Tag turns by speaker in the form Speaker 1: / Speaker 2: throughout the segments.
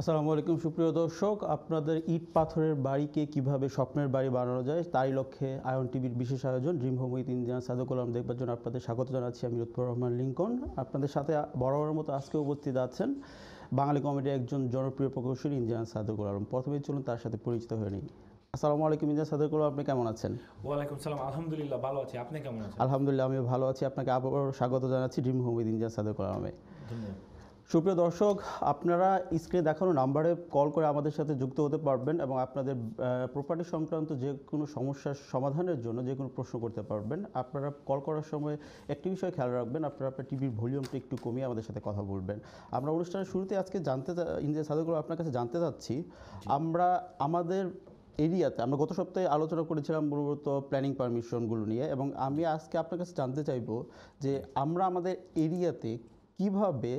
Speaker 1: আসসালামু আলাইকুম সুপ্রিয় দর্শক আপনাদের ইট পাথরের বাড়িকে কিভাবে স্বপ্নের বাড়ি বানানো যায় তারই লক্ষ্যে আয়ন টিভির বিশেষ আয়োজন dream home with Indian Sadukalam দেখবার জন্য আপনাদের স্বাগত জানাচ্ছি আমি লুৎফর রহমান লিঙ্কন আপনাদের সাথে বরাবরের মতো আজকে উপস্থিত আছেন বাঙালি কমেডি একজন জনপ্রিয় প্রকৌশলী ইন্ডিয়ান সাদুকুল আলম প্রথমেই চলুন তার সাথে পরিচিত হয়ে নিই আসসালামু আলাইকুম ইন্ডিয়ান সাদুকুল আপনি কেমন আছেন
Speaker 2: ওয়ালাইকুম সালাম আলহামদুলিল্লাহ ভালো আছি আপনি কেমন আছেন
Speaker 1: আলহামদুলিল্লাহ আমি ভালো আছি আপনাকে আবারও স্বাগত জানাচ্ছি dream home with Indian Sadukul আলমে ধন্যবাদ সুপ্রিয় দর্শক আপনারা স্ক্রিনে দেখানো নাম্বারে কল করে আমাদের সাথে যুক্ত হতে পারবেন এবং আপনাদের প্রপার্টি সংক্রান্ত যে কোনো সমস্যার সমাধানের জন্য যে কোনো প্রশ্ন করতে পারবেন আপনারা কল করার সময় একটি বিষয় খেয়াল রাখবেন আপনারা আপনার টিভির ভলিউমটা একটু কমিয়ে আমাদের সাথে কথা বলবেন আমরা অনুষ্ঠানের শুরুতে আজকে জানতে ইন্ডিয়া সাদুগুলো আপনার কাছে জানতে চাচ্ছি আমরা আমাদের এরিয়াতে আমরা গত সপ্তাহে আলোচনা করেছিলাম মূলত প্ল্যানিং পারমিশনগুলো নিয়ে এবং আমি আজকে আপনার কাছে জানতে চাইব যে আমরা আমাদের এরিয়াতে কিভাবে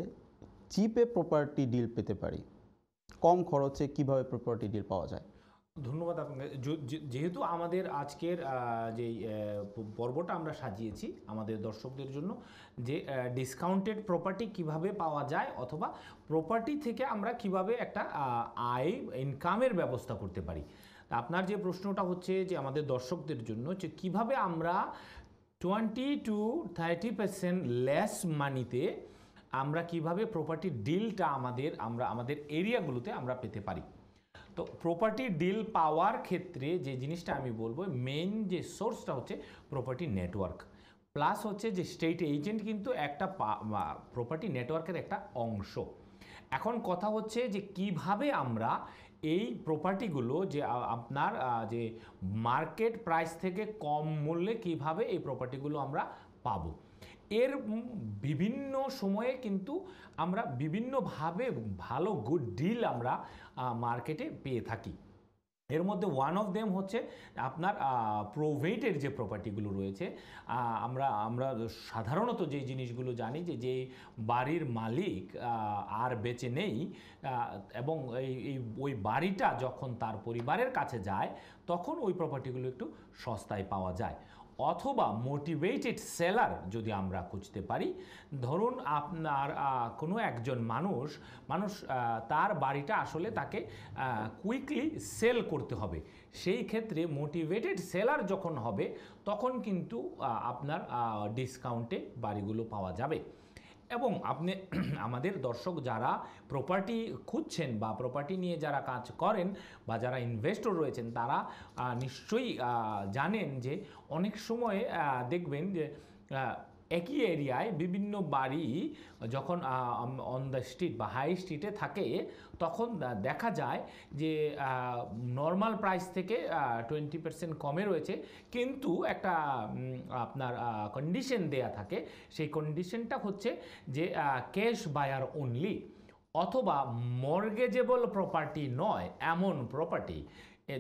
Speaker 1: চিপে প্রপার্টি ডিল পেতে পারি কম খরচে কিভাবে প্রপার্টি ডিল পাওয়া যায়
Speaker 2: ধন্যবাদ আপনাকে যেহেতু আমাদের আজকের যে পর্বটা আমরা সাজিয়েছি আমাদের দর্শকদের জন্য যে ডিসকাউন্টেড প্রপার্টি কিভাবে পাওয়া যায় অথবা প্রপার্টি থেকে আমরা কিভাবে একটা আয় ইনকামের ব্যবস্থা করতে পারি আপনার যে প্রশ্নটা হচ্ছে যে আমাদের দর্শকদের জন্য যে কিভাবে আমরা twenty two thirty percent less মানিতে আমরা কিভাবে প্রপার্টি ডিলটা আমাদের আমরা আমাদের এরিয়াগুলোতে আমরা পেতে পারি তো প্রপার্টি ডিল পাওয়ার ক্ষেত্রে যে জিনিসটা আমি বলবো মেন যে সোর্সটা হচ্ছে প্রপার্টি নেটওয়ার্ক প্লাস হচ্ছে যে স্টেট এজেন্ট কিন্তু একটা প্রপার্টি নেটওয়ার্কের একটা অংশ এখন কথা হচ্ছে যে কিভাবে আমরা এই প্রপার্টিগুলো যে আপনার যে মার্কেট প্রাইস থেকে কম মূল্যে কিভাবে এই প্রপার্টিগুলো আমরা পাবো এর বিভিন্ন সময়ে কিন্তু আমরা বিভিন্নভাবে ভালো গুড ডিল আমরা মার্কেটে পেয়ে থাকি এর মধ্যে ওয়ান অফ দেম হচ্ছে আপনার প্রোভেটের যে প্রপার্টিগুলো রয়েছে আমরা আমরা সাধারণত যে জিনিসগুলো জানি যে যে বাড়ির মালিক আর বেঁচে নেই এবং এই ওই বাড়িটা যখন তার পরিবারের কাছে যায় তখন ওই প্রপার্টিগুলো একটু সস্তায় পাওয়া যায় অথবা মোটিভেটেড সেলার যদি আমরা খুঁজতে পারি ধরুন আপনার কোনো একজন মানুষ মানুষ তার বাড়িটা আসলে তাকে কুইকলি সেল করতে হবে সেই ক্ষেত্রে মোটিভেটেড সেলার যখন হবে তখন কিন্তু আপনার ডিসকাউন্টে বাড়িগুলো পাওয়া যাবে এবং আপনি আমাদের দর্শক যারা প্রপার্টি খুঁজছেন বা প্রপার্টি নিয়ে যারা কাজ করেন বা যারা ইনভেস্টর রয়েছেন তারা নিশ্চয়ই জানেন যে অনেক সময় দেখবেন যে একই এরিয়ায় বিভিন্ন বাড়ি যখন অন দ্য স্ট্রিট বা হাই স্ট্রিটে থাকে তখন দেখা যায় যে নর্মাল প্রাইস থেকে টোয়েন্টি পার্সেন্ট কমে রয়েছে কিন্তু একটা আপনার কন্ডিশন দেয়া থাকে সেই কন্ডিশনটা হচ্ছে যে ক্যাশ বায়ার অনলি অথবা মর্গেজেবল প্রপার্টি নয় এমন প্রপার্টি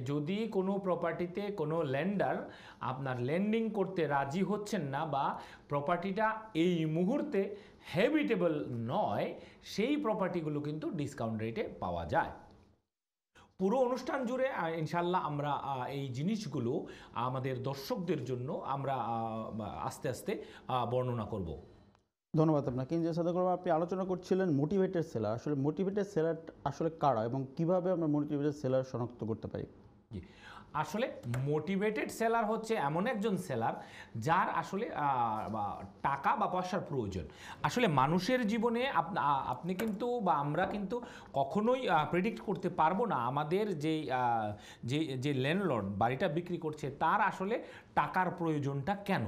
Speaker 2: যদি কোনো প্রপার্টিতে কোনো ল্যান্ডার আপনার ল্যান্ডিং করতে রাজি হচ্ছেন না বা প্রপার্টিটা এই মুহূর্তে হ্যাবিটেবল নয় সেই প্রপার্টিগুলো কিন্তু ডিসকাউন্ট রেটে পাওয়া যায় পুরো অনুষ্ঠান জুড়ে ইনশাল্লাহ আমরা এই জিনিসগুলো আমাদের দর্শকদের জন্য আমরা আস্তে আস্তে বর্ণনা করব
Speaker 1: ধন্যবাদ আপনাকে যে সাদাকর্ম আপনি আলোচনা করছিলেন মোটিভেটেড সেলার আসলে মোটিভেটেড সেলার আসলে কারা এবং কিভাবে আমরা মোটিভেটেড সেলার শনাক্ত করতে পারি
Speaker 2: আসলে মোটিভেটেড সেলার হচ্ছে এমন একজন সেলার যার আসলে টাকা বা পয়সার প্রয়োজন আসলে মানুষের জীবনে আপনি কিন্তু বা আমরা কিন্তু কখনোই প্রেডিক্ট করতে পারবো না আমাদের যে যে ল্যান্ডলর্ড বাড়িটা বিক্রি করছে তার আসলে টাকার প্রয়োজনটা কেন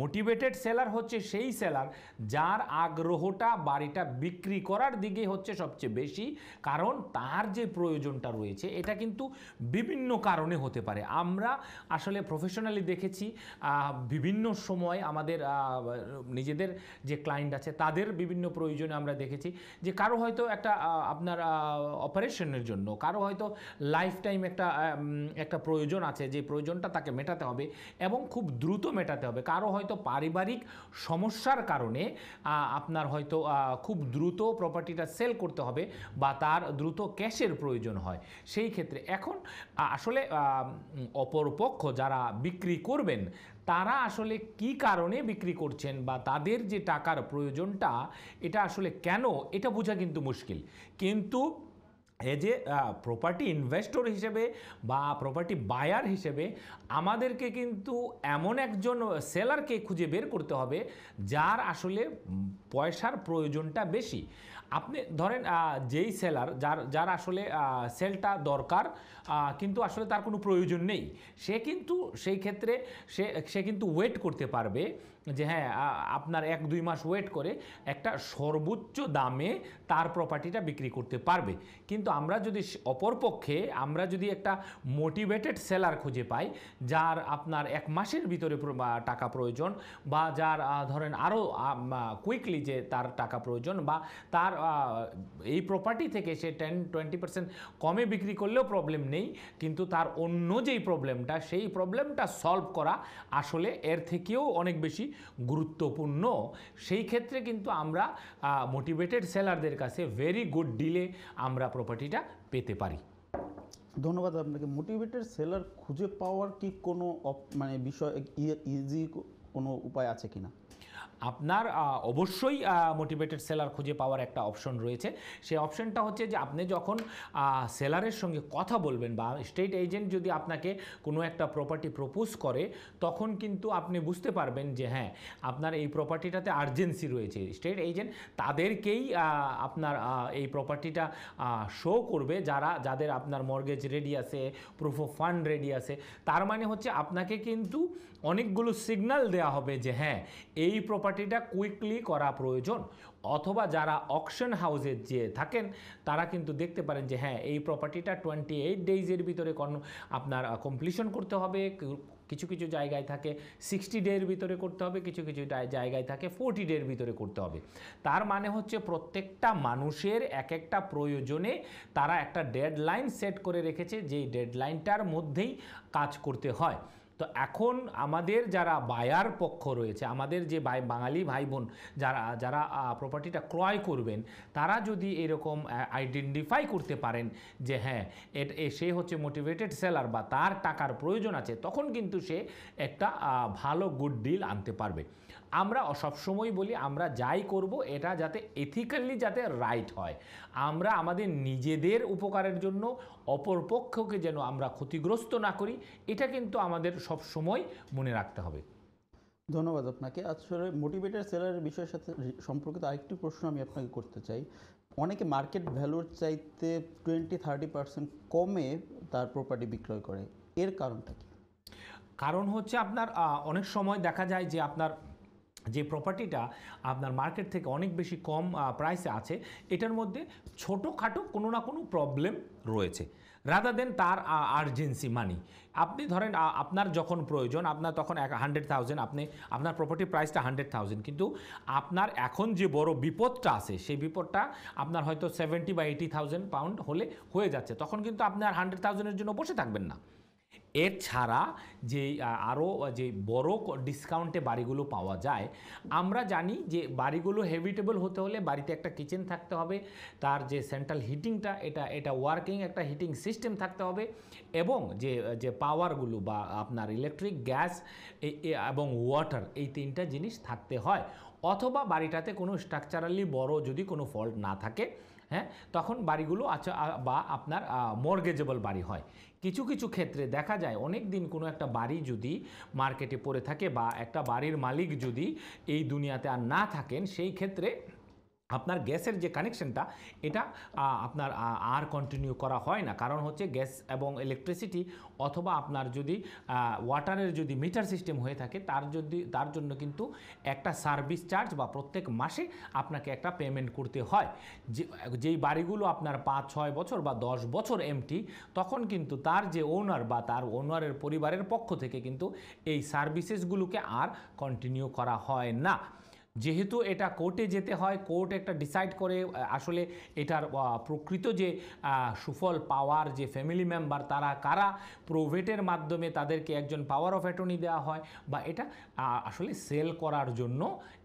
Speaker 2: মোটিভেটেড সেলার হচ্ছে সেই সেলার যার আগ্রহটা বাড়িটা বিক্রি করার দিকে হচ্ছে সবচেয়ে বেশি কারণ তার যে প্রয়োজনটা রয়েছে এটা কিন্তু বিভিন্ন কারণে হতে পারে আমরা আসলে প্রফেশনালি দেখেছি বিভিন্ন সময় আমাদের নিজেদের যে ক্লায়েন্ট আছে তাদের বিভিন্ন প্রয়োজনে আমরা দেখেছি যে কারো হয়তো একটা আপনার অপারেশনের জন্য কারো হয়তো লাইফ টাইম একটা একটা প্রয়োজন আছে যে প্রয়োজনটা তাকে মেটাতে হবে এবং খুব দ্রুত মেটাতে হবে কারো হয়তো হয়তো পারিবারিক সমস্যার কারণে আপনার হয়তো খুব দ্রুত প্রপার্টিটা সেল করতে হবে বা তার দ্রুত ক্যাশের প্রয়োজন হয় সেই ক্ষেত্রে এখন আসলে অপরপক্ষ যারা বিক্রি করবেন তারা আসলে কি কারণে বিক্রি করছেন বা তাদের যে টাকার প্রয়োজনটা এটা আসলে কেন এটা বোঝা কিন্তু মুশকিল কিন্তু এ যে প্রপার্টি ইনভেস্টর হিসেবে বা প্রপার্টি বায়ার হিসেবে আমাদেরকে কিন্তু এমন একজন সেলারকে খুঁজে বের করতে হবে যার আসলে পয়সার প্রয়োজনটা বেশি আপনি ধরেন যেই সেলার যার যার আসলে সেলটা দরকার কিন্তু আসলে তার কোনো প্রয়োজন নেই সে কিন্তু সেই ক্ষেত্রে সে সে কিন্তু ওয়েট করতে পারবে যে হ্যাঁ আপনার এক দুই মাস ওয়েট করে একটা সর্বোচ্চ দামে তার প্রপার্টিটা বিক্রি করতে পারবে কিন্তু আমরা যদি অপরপক্ষে আমরা যদি একটা মোটিভেটেড সেলার খুঁজে পাই যার আপনার এক মাসের ভিতরে টাকা প্রয়োজন বা যার ধরেন আরও কুইকলি যে তার টাকা প্রয়োজন বা তার এই প্রপার্টি থেকে সে টেন টোয়েন্টি পার্সেন্ট কমে বিক্রি করলেও প্রবলেম নেই কিন্তু তার অন্য যেই প্রবলেমটা সেই প্রবলেমটা সলভ করা আসলে এর থেকেও অনেক বেশি গুরুত্বপূর্ণ সেই ক্ষেত্রে কিন্তু আমরা মোটিভেটেড সেলারদের কাছে ভেরি গুড ডিলে আমরা প্রপার্টিটা পেতে পারি
Speaker 1: ধন্যবাদ আপনাকে মোটিভেটেড সেলার খুঁজে পাওয়ার কি কোনো মানে বিষয় ইজি কোনো উপায় আছে কি না
Speaker 2: আপনার অবশ্যই মোটিভেটেড সেলার খুঁজে পাওয়ার একটা অপশন রয়েছে সেই অপশনটা হচ্ছে যে আপনি যখন সেলারের সঙ্গে কথা বলবেন বা স্টেট এজেন্ট যদি আপনাকে কোনো একটা প্রপার্টি প্রপোজ করে তখন কিন্তু আপনি বুঝতে পারবেন যে হ্যাঁ আপনার এই প্রপার্টিটাতে আর্জেন্সি রয়েছে স্টেট এজেন্ট তাদেরকেই আপনার এই প্রপার্টিটা শো করবে যারা যাদের আপনার মর্গেজ রেডি আছে প্রুফ অফ ফান্ড রেডি আছে তার মানে হচ্ছে আপনাকে কিন্তু অনেকগুলো সিগনাল দেয়া হবে যে হ্যাঁ এই প্রপার্টিটা কুইকলি করা প্রয়োজন অথবা যারা অকশন হাউসে যে থাকেন তারা কিন্তু দেখতে পারেন যে হ্যাঁ এই প্রপার্টিটা টোয়েন্টি এইট ডেইজের ভিতরে কোনো আপনার কমপ্লিশন করতে হবে কিছু কিছু জায়গায় থাকে সিক্সটি ডের ভিতরে করতে হবে কিছু কিছু জায়গায় থাকে ফোরটি ডের ভিতরে করতে হবে তার মানে হচ্ছে প্রত্যেকটা মানুষের এক একটা প্রয়োজনে তারা একটা ডেডলাইন সেট করে রেখেছে যেই ডেডলাইনটার মধ্যেই কাজ করতে হয় তো এখন আমাদের যারা বায়ার পক্ষ রয়েছে আমাদের যে ভাই বাঙালি ভাই বোন যারা যারা প্রপার্টিটা ক্রয় করবেন তারা যদি এরকম আইডেন্টিফাই করতে পারেন যে হ্যাঁ এ সে হচ্ছে মোটিভেটেড সেলার বা তার টাকার প্রয়োজন আছে তখন কিন্তু সে একটা ভালো গুড ডিল আনতে পারবে আমরা সবসময় বলি আমরা যাই করব এটা যাতে এথিক্যালি যাতে রাইট হয় আমরা আমাদের নিজেদের উপকারের জন্য অপরপক্ষকে যেন আমরা ক্ষতিগ্রস্ত না করি এটা কিন্তু আমাদের সব সময়
Speaker 1: মনে রাখতে হবে ধন্যবাদ আপনাকে আসলে মোটিভেটার সেলারের বিষয়ের সাথে সম্পর্কিত আরেকটি প্রশ্ন আমি আপনাকে করতে চাই অনেকে মার্কেট ভ্যালুর চাইতে টোয়েন্টি থার্টি পার্সেন্ট কমে তার প্রপার্টি বিক্রয় করে এর কারণটা কি
Speaker 2: কারণ হচ্ছে আপনার অনেক সময় দেখা যায় যে আপনার যে প্রপার্টিটা আপনার মার্কেট থেকে অনেক বেশি কম প্রাইসে আছে এটার মধ্যে ছোটোখাটো কোনো না কোনো প্রবলেম রয়েছে রাদার দেন তার আর্জেন্সি মানি আপনি ধরেন আপনার যখন প্রয়োজন আপনার তখন এক হান্ড্রেড থাউজেন্ড আপনি আপনার প্রপার্টি প্রাইসটা হান্ড্রেড থাউজেন্ড কিন্তু আপনার এখন যে বড় বিপদটা আছে সেই বিপদটা আপনার হয়তো সেভেন্টি বা এইটি থাউজেন্ড পাউন্ড হলে হয়ে যাচ্ছে তখন কিন্তু আপনি আর হান্ড্রেড থাউজেন্ডের জন্য বসে থাকবেন না এর ছাড়া যে আরও যে বড় ডিসকাউন্টে বাড়িগুলো পাওয়া যায় আমরা জানি যে বাড়িগুলো হেভিটেবল হতে হলে বাড়িতে একটা কিচেন থাকতে হবে তার যে সেন্ট্রাল হিটিংটা এটা এটা ওয়ার্কিং একটা হিটিং সিস্টেম থাকতে হবে এবং যে যে পাওয়ারগুলো বা আপনার ইলেকট্রিক গ্যাস এবং ওয়াটার এই তিনটা জিনিস থাকতে হয় অথবা বাড়িটাতে কোনো স্ট্রাকচারালি বড় যদি কোনো ফল্ট না থাকে হ্যাঁ তখন বাড়িগুলো আচ্ছা বা আপনার মর্গেজেবল বাড়ি হয় কিছু কিছু ক্ষেত্রে দেখা যায় অনেক দিন কোনো একটা বাড়ি যদি মার্কেটে পড়ে থাকে বা একটা বাড়ির মালিক যদি এই দুনিয়াতে আর না থাকেন সেই ক্ষেত্রে আপনার গ্যাসের যে কানেকশনটা এটা আপনার আর কন্টিনিউ করা হয় না কারণ হচ্ছে গ্যাস এবং ইলেকট্রিসিটি অথবা আপনার যদি ওয়াটারের যদি মিটার সিস্টেম হয়ে থাকে তার যদি তার জন্য কিন্তু একটা সার্ভিস চার্জ বা প্রত্যেক মাসে আপনাকে একটা পেমেন্ট করতে হয় যে যেই বাড়িগুলো আপনার পাঁচ ছয় বছর বা দশ বছর এমটি তখন কিন্তু তার যে ওনার বা তার ওনারের পরিবারের পক্ষ থেকে কিন্তু এই সার্ভিসেসগুলোকে আর কন্টিনিউ করা হয় না যেহেতু এটা কোর্টে যেতে হয় কোর্ট একটা ডিসাইড করে আসলে এটার প্রকৃত যে সুফল পাওয়ার যে ফ্যামিলি মেম্বার তারা কারা প্রোভেটের মাধ্যমে তাদেরকে একজন পাওয়ার অফ অ্যাটর্নি দেওয়া হয় বা এটা আসলে সেল করার জন্য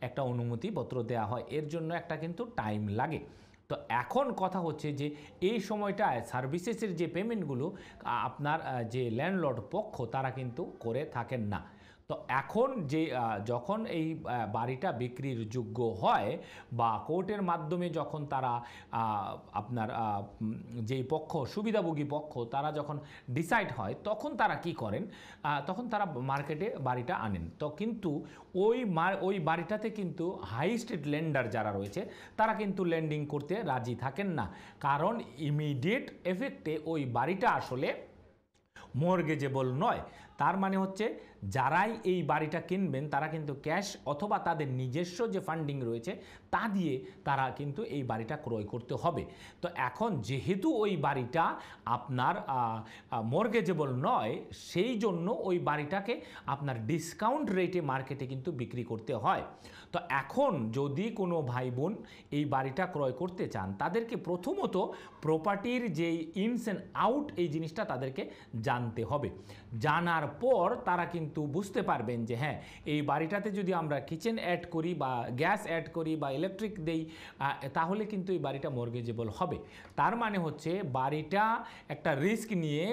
Speaker 2: একটা অনুমতিপত্র দেওয়া হয় এর জন্য একটা কিন্তু টাইম লাগে তো এখন কথা হচ্ছে যে এই সময়টায় সার্ভিসেসের যে পেমেন্টগুলো আপনার যে ল্যান্ডলর্ড পক্ষ তারা কিন্তু করে থাকেন না তো এখন যে যখন এই বাড়িটা বিক্রির যোগ্য হয় বা কোর্টের মাধ্যমে যখন তারা আপনার যেই পক্ষ সুবিধাভোগী পক্ষ তারা যখন ডিসাইড হয় তখন তারা কি করেন তখন তারা মার্কেটে বাড়িটা আনেন তো কিন্তু ওই মার ওই বাড়িটাতে কিন্তু হাই স্ট্রিট লেন্ডার যারা রয়েছে তারা কিন্তু লেন্ডিং করতে রাজি থাকেন না কারণ ইমিডিয়েট এফেক্টে ওই বাড়িটা আসলে মর্গেজেবল নয় তার মানে হচ্ছে যারাই এই বাড়িটা কিনবেন তারা কিন্তু ক্যাশ অথবা তাদের নিজস্ব যে ফান্ডিং রয়েছে তা দিয়ে তারা কিন্তু এই বাড়িটা ক্রয় করতে হবে তো এখন যেহেতু ওই বাড়িটা আপনার মর্গেজেবল নয় সেই জন্য ওই বাড়িটাকে আপনার ডিসকাউন্ট রেটে মার্কেটে কিন্তু বিক্রি করতে হয় তো এখন যদি কোনো ভাই বোন এই বাড়িটা ক্রয় করতে চান তাদেরকে প্রথমত প্রপার্টির যে ইনস অ্যান্ড আউট এই জিনিসটা তাদেরকে জানতে হবে জানার পর তারা কিন্তু বুঝতে পারবেন যে হ্যাঁ এই বাড়িটাতে যদি আমরা কিচেন অ্যাড করি বা গ্যাস অ্যাড করি বা ইলেকট্রিক দেই তাহলে কিন্তু এই বাড়িটা মর্গেজেবল হবে তার মানে হচ্ছে বাড়িটা একটা রিস্ক নিয়ে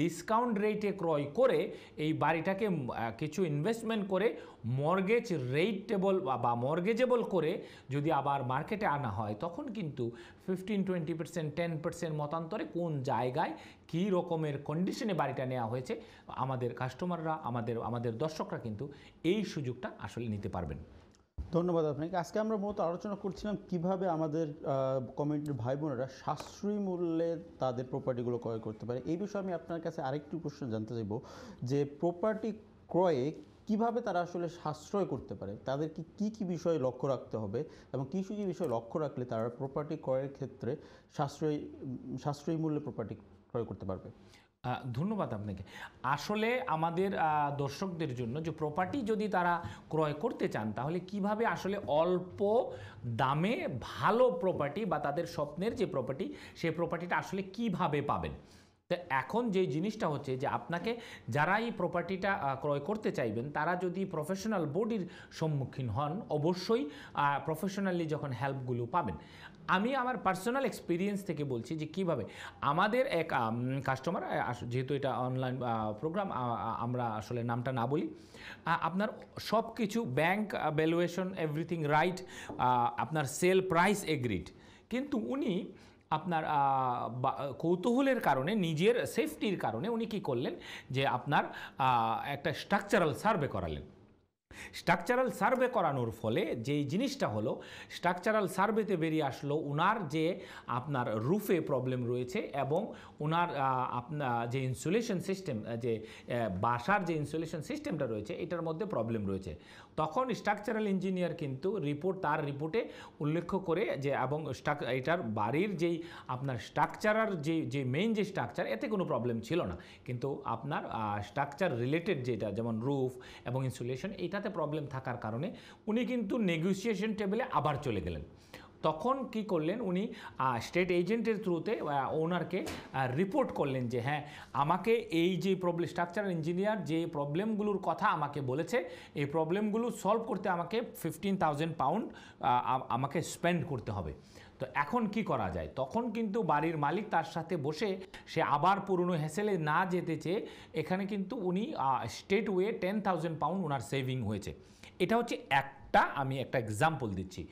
Speaker 2: ডিসকাউন্ট রেটে ক্রয় করে এই বাড়িটাকে কিছু ইনভেস্টমেন্ট করে মর্গেজ রেটেবল বা মর্গেজেবল করে যদি আবার মার্কেটে আনা হয় তখন কিন্তু fifteen twenty percent ten percent মতান্তরে কোন জায়গায় কী রকমের কন্ডিশনে বাড়িটা নেওয়া হয়েছে আমাদের কাস্টমাররা আমাদের
Speaker 1: আমাদের দর্শকরা কিন্তু এই সুযোগটা আসলে নিতে পারবেন ধন্যবাদ আপনাকে আজকে আমরা মূলত আলোচনা করছিলাম কিভাবে আমাদের কমিউনিটির ভাই বোনেরা সাশ্রয়ী মূল্যে তাদের প্রপার্টিগুলো ক্রয় করতে পারে এই বিষয়ে আমি আপনার কাছে আরেকটি প্রশ্ন জানতে চাইব যে প্রপার্টি ক্রয়ে কিভাবে তারা আসলে সাশ্রয় করতে পারে তাদেরকে কি কি বিষয়ে লক্ষ্য রাখতে হবে এবং কিছু কী বিষয়ে লক্ষ্য রাখলে তারা প্রপার্টি ক্রয়ের ক্ষেত্রে সাশ্রয়ী সাশ্রয়ী মূল্যে প্রপার্টি ক্রয় করতে পারবে ধন্যবাদ আপনাকে
Speaker 2: আসলে আমাদের দর্শকদের জন্য যে প্রপার্টি যদি তারা ক্রয় করতে চান তাহলে কিভাবে আসলে অল্প দামে ভালো প্রপার্টি বা তাদের স্বপ্নের যে প্রপার্টি সেই প্রপার্টিটা আসলে কিভাবে পাবেন তো এখন যে জিনিসটা হচ্ছে যে আপনাকে যারা এই প্রপার্টিটা ক্রয় করতে চাইবেন তারা যদি প্রফেশনাল বডির সম্মুখীন হন অবশ্যই প্রফেশনালি যখন হেল্পগুলো পাবেন আমি আমার পার্সোনাল এক্সপিরিয়েন্স থেকে বলছি যে কিভাবে আমাদের এক কাস্টমার যেহেতু এটা অনলাইন প্রোগ্রাম আমরা আসলে নামটা না বলি আপনার সব কিছু ব্যাংক ভ্যালুয়েশন এভরিথিং রাইট আপনার সেল প্রাইস এগ্রিড কিন্তু উনি আপনার কৌতূহলের কারণে নিজের সেফটির কারণে উনি কি করলেন যে আপনার একটা স্ট্রাকচারাল সার্ভে করালেন স্ট্রাকচারাল সার্ভে করানোর ফলে যেই জিনিসটা হলো স্ট্রাকচারাল সার্ভেতে বেরিয়ে আসলো ওনার যে আপনার রুফে প্রবলেম রয়েছে এবং ওনার আপনার যে ইনসুলেশন সিস্টেম যে বাসার যে ইনসুলেশন সিস্টেমটা রয়েছে এটার মধ্যে প্রবলেম রয়েছে তখন স্ট্রাকচারাল ইঞ্জিনিয়ার কিন্তু রিপোর্ট তার রিপোর্টে উল্লেখ করে যে এবং স্ট্রাক এটার বাড়ির যেই আপনার স্ট্রাকচারার যে যে মেইন যে স্ট্রাকচার এতে কোনো প্রবলেম ছিল না কিন্তু আপনার স্ট্রাকচার রিলেটেড যেটা যেমন রুফ এবং ইনসুলেশন এটাতে প্রবলেম থাকার কারণে উনি কিন্তু নেগোসিয়েশন টেবিলে আবার চলে গেলেন তখন কি করলেন উনি স্টেট এজেন্টের থ্রুতে ওনারকে রিপোর্ট করলেন যে হ্যাঁ আমাকে এই যে প্রবলেম স্ট্রাকচারাল ইঞ্জিনিয়ার যে প্রবলেমগুলোর কথা আমাকে বলেছে এই প্রবলেমগুলো সলভ করতে আমাকে ফিফটিন পাউন্ড আমাকে স্পেন্ড করতে হবে তো এখন কি করা যায় তখন কিন্তু বাড়ির মালিক তার সাথে বসে সে আবার পুরনো হ্যাসেলে না যেতে চেয়ে এখানে কিন্তু উনি straight away ten thousand pound ওনার সেভিং হয়েছে এটা হচ্ছে এক একটা আমি একটা এক্সাম্পল দিচ্ছি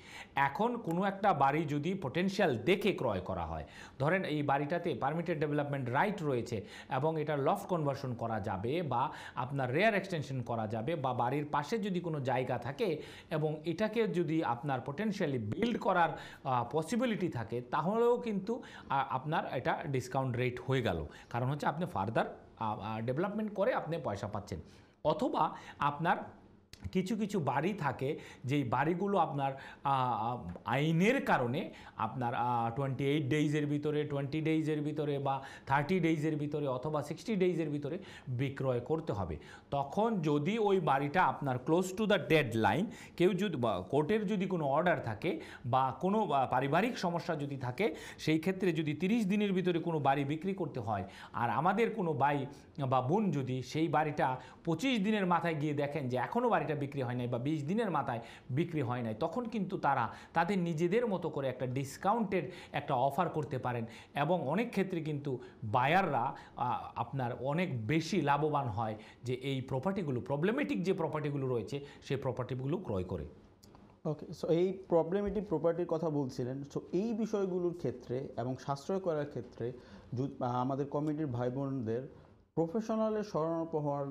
Speaker 2: এখন কোনো একটা বাড়ি যদি পোটেনশিয়াল দেখে ক্রয় করা হয় ধরেন এই বাড়িটাতে পারমিটেড ডেভেলপমেন্ট রাইট রয়েছে এবং এটা লফ কনভার্সন করা যাবে বা আপনার রেয়ার এক্সটেনশন করা যাবে বা বাড়ির পাশে যদি কোনো জায়গা থাকে এবং এটাকে যদি আপনার পোটেনশিয়ালি বিল্ড করার পসিবিলিটি থাকে তাহলেও কিন্তু আপনার এটা ডিসকাউন্ট রেট হয়ে গেল কারণ হচ্ছে আপনি ফার্দার ডেভেলপমেন্ট করে আপনি পয়সা পাচ্ছেন অথবা আপনার কিছু কিছু বাড়ি থাকে যেই বাড়িগুলো আপনার আইনের কারণে আপনার টোয়েন্টি এইট ডেইজের ভিতরে টোয়েন্টি ডেইজের ভিতরে বা থার্টি ডেইজের ভিতরে অথবা সিক্সটি ডেইজের ভিতরে বিক্রয় করতে হবে তখন যদি ওই বাড়িটা আপনার close to the deadline কেউ যদি কোর্টের যদি কোনো অর্ডার থাকে বা কোনো পারিবারিক সমস্যা যদি থাকে সেই ক্ষেত্রে যদি তিরিশ দিনের ভিতরে কোনো বাড়ি বিক্রি করতে হয় আর আমাদের কোনো বাই বা বোন যদি সেই বাড়িটা পঁচিশ দিনের মাথায় গিয়ে দেখেন যে এখনও বাড়িটা এটা বিক্রি হয় নাই বা বিশ দিনের মাথায় বিক্রি হয় নাই তখন কিন্তু তারা তাদের নিজেদের মতো করে একটা ডিসকাউন্টের একটা অফার করতে পারেন এবং অনেক ক্ষেত্রে কিন্তু বায়াররা আপনার অনেক বেশি লাভবান হয় যে এই প্রপার্টিগুলো প্রবলেমেটিক যে প্রপার্টিগুলো রয়েছে সেই প্রপার্টিগুলো ক্রয় করে
Speaker 1: ওকে সো এই প্রবলেমেটিক প্রপার্টির কথা বলছিলেন সো এই বিষয়গুলোর ক্ষেত্রে এবং সাশ্রয় করার ক্ষেত্রে আমাদের কমিটির ভাই বোনদের প্রফেশনালে শরণাপন্ন হওয়ার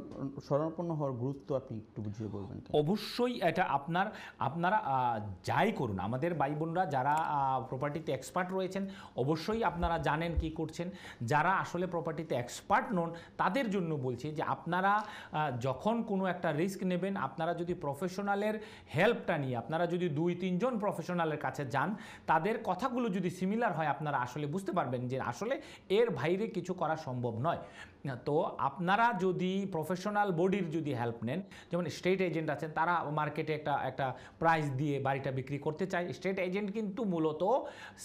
Speaker 1: শরণাপন্ন হওয়ার গুরুত্ব আপনি একটু বুঝিয়ে বলবেন
Speaker 2: অবশ্যই এটা আপনার আপনারা যাই করুন আমাদের ভাই বোনরা যারা প্রপার্টিতে এক্সপার্ট রয়েছেন অবশ্যই আপনারা জানেন কি করছেন যারা আসলে প্রপার্টিতে এক্সপার্ট নন তাদের জন্য বলছি যে আপনারা যখন কোনো একটা রিস্ক নেবেন আপনারা যদি প্রফেশনালের হেল্পটা নিয়ে আপনারা যদি দুই তিনজন প্রফেশনালের কাছে যান তাদের কথাগুলো যদি সিমিলার হয় আপনারা আসলে বুঝতে পারবেন যে আসলে এর বাইরে কিছু করা সম্ভব নয় তো আপনারা যদি প্রফেশনাল বডির যদি হেল্প নেন যেমন স্টেট এজেন্ট আছেন তারা মার্কেটে একটা একটা প্রাইস দিয়ে বাড়িটা বিক্রি করতে চায় স্টেট এজেন্ট কিন্তু মূলত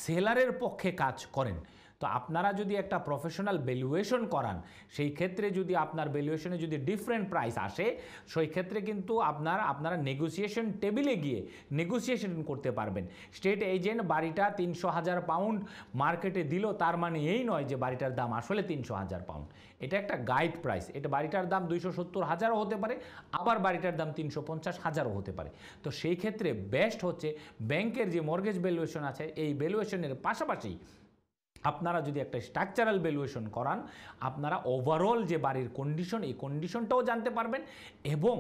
Speaker 2: সেলারের পক্ষে কাজ করেন তো আপনারা যদি একটা প্রফেশনাল ভ্যালুয়েশন করান সেই ক্ষেত্রে যদি আপনার ভ্যালুয়েশনে যদি ডিফারেন্ট প্রাইস আসে সেই ক্ষেত্রে কিন্তু আপনার আপনারা নেগোসিয়েশন টেবিলে গিয়ে নেগোসিয়েশন করতে পারবেন স্টেট এজেন্ট বাড়িটা তিনশো হাজার পাউন্ড মার্কেটে দিল তার মানে এই নয় যে বাড়িটার দাম আসলে তিনশো হাজার পাউন্ড এটা একটা গাইড প্রাইস এটা বাড়িটার দাম দুইশো সত্তর হাজারও হতে পারে আবার বাড়িটার দাম তিনশো পঞ্চাশ হাজারও হতে পারে তো সেই ক্ষেত্রে বেস্ট হচ্ছে ব্যাংকের যে মর্গেজ ভ্যালুয়েশন আছে এই ভ্যালুয়েশনের পাশাপাশি আপনারা যদি একটা স্ট্রাকচারাল ভ্যালুয়েশন করান আপনারা ওভারঅল যে বাড়ির কন্ডিশন এই কন্ডিশনটাও জানতে পারবেন এবং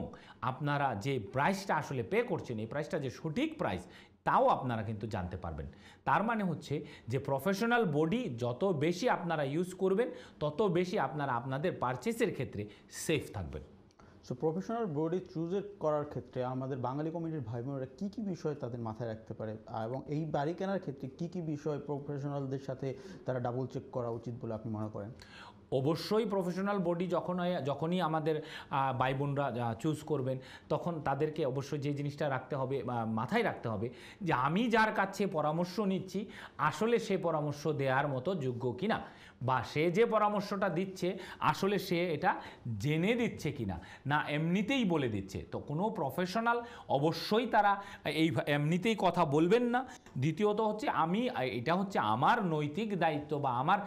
Speaker 2: আপনারা যে প্রাইসটা আসলে পে করছেন এই প্রাইসটা যে সঠিক প্রাইস তাও আপনারা কিন্তু জানতে পারবেন তার মানে হচ্ছে যে প্রফেশনাল বডি যত বেশি আপনারা ইউজ করবেন তত বেশি আপনারা আপনাদের পারচেসের ক্ষেত্রে সেফ থাকবেন
Speaker 1: সো প্রফেশনাল বডি চুজের করার ক্ষেত্রে আমাদের বাঙালি কমিউনিটির ভাই বোনেরা কী কী বিষয় তাদের মাথায় রাখতে পারে এবং এই বাড়ি কেনার ক্ষেত্রে কী কী বিষয় প্রফেশনালদের সাথে তারা ডাবল চেক করা উচিত বলে আপনি মনে করেন অবশ্যই প্রফেশনাল বডি যখন যখনই আমাদের ভাই বোনরা
Speaker 2: চুজ করবেন তখন তাদেরকে অবশ্যই যে জিনিসটা রাখতে হবে মাথায় রাখতে হবে যে আমি যার কাছে পরামর্শ নিচ্ছি আসলে সে পরামর্শ দেওয়ার মতো যোগ্য কিনা বা সে যে পরামর্শটা দিচ্ছে আসলে সে এটা জেনে দিচ্ছে কি না না এমনিতেই বলে দিচ্ছে তো কোনো প্রফেশনাল অবশ্যই তারা এই এমনিতেই কথা বলবেন না দ্বিতীয়ত হচ্ছে আমি এটা হচ্ছে আমার নৈতিক দায়িত্ব বা আমার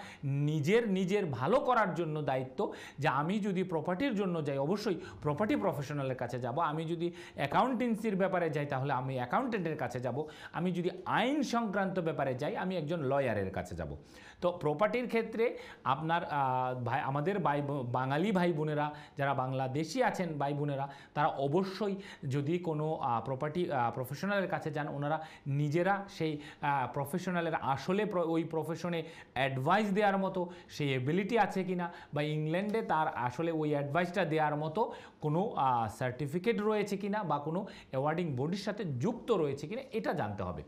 Speaker 2: নিজের নিজের ভালো করার জন্য দায়িত্ব যে আমি যদি প্রপার্টির জন্য যাই অবশ্যই প্রপার্টি প্রফেশনালের কাছে যাব আমি যদি অ্যাকাউন্টেন্সির ব্যাপারে যাই তাহলে আমি অ্যাকাউন্টেন্টের কাছে যাব আমি যদি আইন সংক্রান্ত ব্যাপারে যাই আমি একজন লয়ারের কাছে যাব তো প্রপার্টির ক্ষেত্রে আপনার ভাই আমাদের ভাই বাঙালি ভাই বোনেরা যারা বাংলাদেশি আছেন ভাই বোনেরা তারা অবশ্যই যদি কোনো প্রপার্টি প্রফেশনালের কাছে যান ওনারা নিজেরা সেই প্রফেশনালের আসলে ওই প্রফেশনে অ্যাডভাইস দেওয়ার মতো সেই এবিলিটি আছে কি না বা ইংল্যান্ডে তার আসলে ওই অ্যাডভাইসটা দেওয়ার মতো কোনো সার্টিফিকেট রয়েছে কি না বা কোনো অ্যাওয়ার্ডিং বডির সাথে যুক্ত রয়েছে কি না এটা জানতে হবে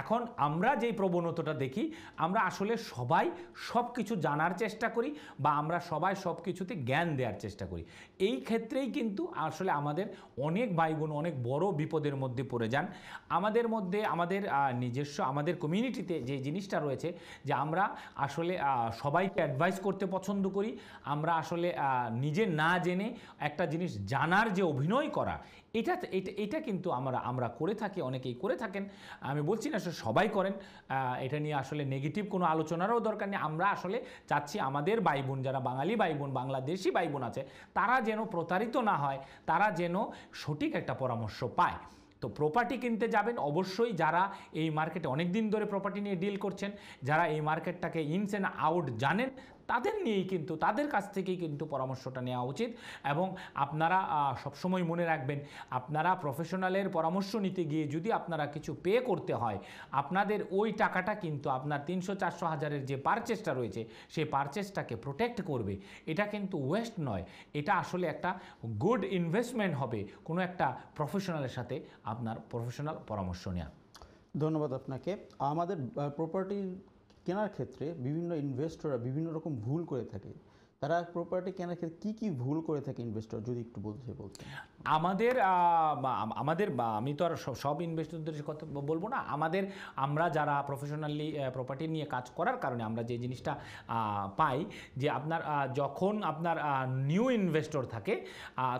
Speaker 2: এখন আমরা যেই প্রবণতাটা দেখি আমরা আসলে সবাই সব কিছু জানার চেষ্টা করি বা আমরা সবাই সব কিছুতে জ্ঞান দেওয়ার চেষ্টা করি এই ক্ষেত্রেই কিন্তু আসলে আমাদের অনেক ভাই বোন অনেক বড় বিপদের মধ্যে পড়ে যান আমাদের মধ্যে আমাদের নিজস্ব আমাদের কমিউনিটিতে যে জিনিসটা রয়েছে যে আমরা আসলে সবাইকে অ্যাডভাইস করতে পছন্দ করি আমরা আসলে নিজে না জেনে একটা জিনিস জানার যে অভিনয় করা এটা এটা এটা কিন্তু আমরা আমরা করে থাকি অনেকেই করে থাকেন আমি বলছি না সবাই করেন এটা নিয়ে আসলে নেগেটিভ কোনো আলোচনারও দরকার নেই আমরা আসলে চাচ্ছি আমাদের ভাই বোন যারা বাঙালি ভাই বোন বাংলাদেশি ভাই বোন আছে তারা যেন প্রতারিত না হয় তারা যেন সঠিক একটা পরামর্শ পায় তো প্রপার্টি কিনতে যাবেন অবশ্যই যারা এই মার্কেটে অনেক দিন ধরে প্রপার্টি নিয়ে ডিল করছেন যারা এই মার্কেটটাকে ইনস অ্যান্ড আউট জানেন তাদের নিয়েই কিন্তু তাদের কাছ থেকেই কিন্তু পরামর্শটা নেওয়া উচিত এবং আপনারা সবসময় মনে রাখবেন আপনারা প্রফেশনালের পরামর্শ নিতে গিয়ে যদি আপনারা কিছু পে করতে হয় আপনাদের ওই টাকাটা কিন্তু আপনার তিনশো চারশো হাজারের যে পারচেসটা রয়েছে সেই পারচেসটাকে প্রোটেক্ট করবে এটা কিন্তু ওয়েস্ট নয় এটা আসলে একটা গুড ইনভেস্টমেন্ট হবে কোনো একটা প্রফেশনালের সাথে আপনার প্রফেশনাল পরামর্শ নেওয়া
Speaker 1: ধন্যবাদ আপনাকে আমাদের প্রপার্টির কেনার ক্ষেত্রে বিভিন্ন ইনভেস্টররা বিভিন্ন রকম ভুল করে থাকে তারা প্রপার্টি কেনার ক্ষেত্রে কী কী ভুল করে থাকে ইনভেস্টর যদি একটু বলতে বলতে
Speaker 2: আমাদের আমাদের আমি তো আর সব ইনভেস্টরদের কথা বলবো না আমাদের আমরা যারা প্রফেশনালি প্রপার্টি নিয়ে কাজ করার কারণে আমরা যে জিনিসটা পাই যে আপনার যখন আপনার নিউ ইনভেস্টর থাকে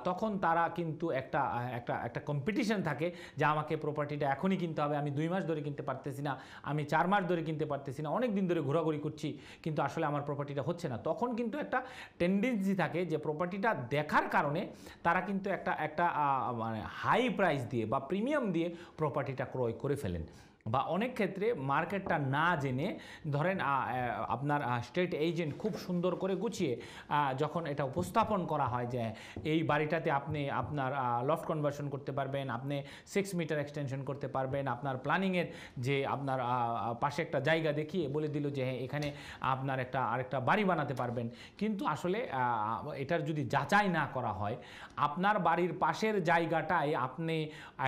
Speaker 2: তখন তারা কিন্তু একটা একটা একটা কম্পিটিশন থাকে যে আমাকে প্রপার্টিটা এখনই কিনতে হবে আমি দুই মাস ধরে কিনতে পারতেছি না আমি চার মাস ধরে কিনতে পারতেছি না অনেক দিন ধরে ঘোরাঘুরি করছি কিন্তু আসলে আমার প্রপার্টিটা হচ্ছে না তখন কিন্তু একটা টেন্ডেন্সি থাকে যে প্রপার্টিটা দেখার কারণে তারা কিন্তু একটা একটা মানে হাই প্রাইস দিয়ে বা প্রিমিয়াম দিয়ে প্রপার্টিটা ক্রয় করে ফেলেন বা অনেক ক্ষেত্রে মার্কেটটা না জেনে ধরেন আপনার স্টেট এজেন্ট খুব সুন্দর করে গুছিয়ে যখন এটা উপস্থাপন করা হয় যে এই বাড়িটাতে আপনি আপনার লফট কনভার্সন করতে পারবেন আপনি সিক্স মিটার এক্সটেনশন করতে পারবেন আপনার প্ল্যানিংয়ের যে আপনার পাশে একটা জায়গা দেখিয়ে বলে দিল যে হ্যাঁ এখানে আপনার একটা আরেকটা বাড়ি বানাতে পারবেন কিন্তু আসলে এটার যদি যাচাই না করা হয় আপনার বাড়ির পাশের জায়গাটায় আপনি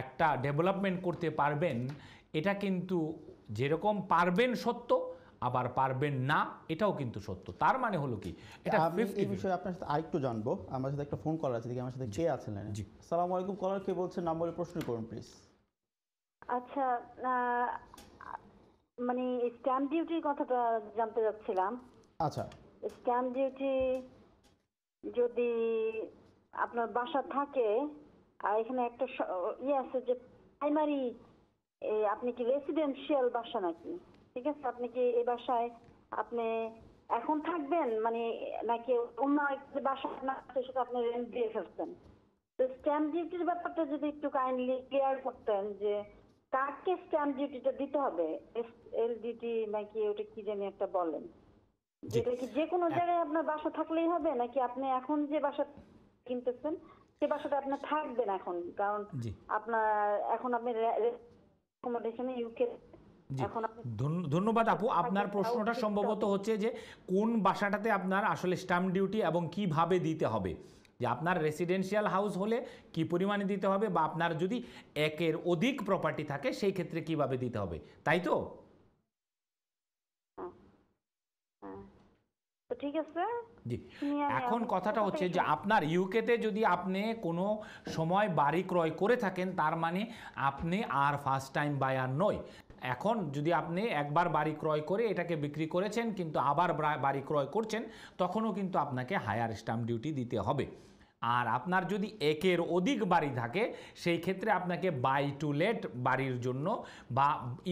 Speaker 2: একটা ডেভেলপমেন্ট করতে পারবেন এটা কিন্তু যেরকম পারবেন সত্য আবার পারবেন না এটাও কিন্তু সত্য
Speaker 1: তার মানে হলো কি এটা এই বিষয়ে আপনার সাথে আরেকটু জানবো আমার সাথে একটা ফোন কল আছে দেখি আমার সাথে কে আছেন জি আসসালামু আলাইকুম কলার কে বলছেন নাম বলে প্রশ্ন করুন প্লিজ আচ্ছা মানে স্ট্যাম্প ডিউটির কথাটা জানতে যাচ্ছিলাম আচ্ছা স্ট্যাম্প ডিউটি যদি আপনার বাসা থাকে আর এখানে একটা ইয়ে আছে যে প্রাইমারি আপনি কি রেসিডেন্সিয়াল বাসা নাকি ঠিক আছে আপনি কি এই বাসায় আপনি এখন থাকবেন মানে নাকি অন্য একটা বাসা না সেটা আপনি রেন্ট দিয়ে ফেলছেন তো স্ট্যাম্প ডিউটির ব্যাপারটা যদি একটু কাইন্ডলি ক্লিয়ার করতেন যে কাকে স্ট্যাম্প ডিউটিটা দিতে হবে এল ডিউটি নাকি ওটা কি জানি একটা বলেন যেটা কি যে কোনো হ্যাঁ। জায়গায় আপনার বাসা থাকলেই হবে নাকি আপনি এখন যে বাসা কিনতেছেন সে বাসাটা আপনার থাকবেন এখন কারণ আপনার এখন আপনি
Speaker 2: ধন্যবাদ আপু আপনার প্রশ্নটা সম্ভবত হচ্ছে যে কোন বাসাটাতে আপনার আসলে স্টাম্প ডিউটি এবং কিভাবে দিতে হবে যে আপনার রেসিডেন্সিয়াল হাউস হলে কি পরিমাণে দিতে হবে বা আপনার যদি একের অধিক প্রপার্টি থাকে সেই ক্ষেত্রে কিভাবে দিতে হবে তাই তো ঠিক আছে জি এখন কথাটা হচ্ছে যে আপনার ইউকেতে যদি আপনি কোনো সময় বাড়ি ক্রয় করে থাকেন তার মানে আপনি আর ফার্স্ট টাইম বায়ার নয় এখন যদি আপনি একবার বাড়ি ক্রয় করে এটাকে বিক্রি করেছেন কিন্তু আবার বাড়ি ক্রয় করছেন তখনও কিন্তু আপনাকে হায়ার স্টাম্প ডিউটি দিতে হবে আর আপনার যদি একের অধিক বাড়ি থাকে সেই ক্ষেত্রে আপনাকে বাই টু লেট বাড়ির জন্য বা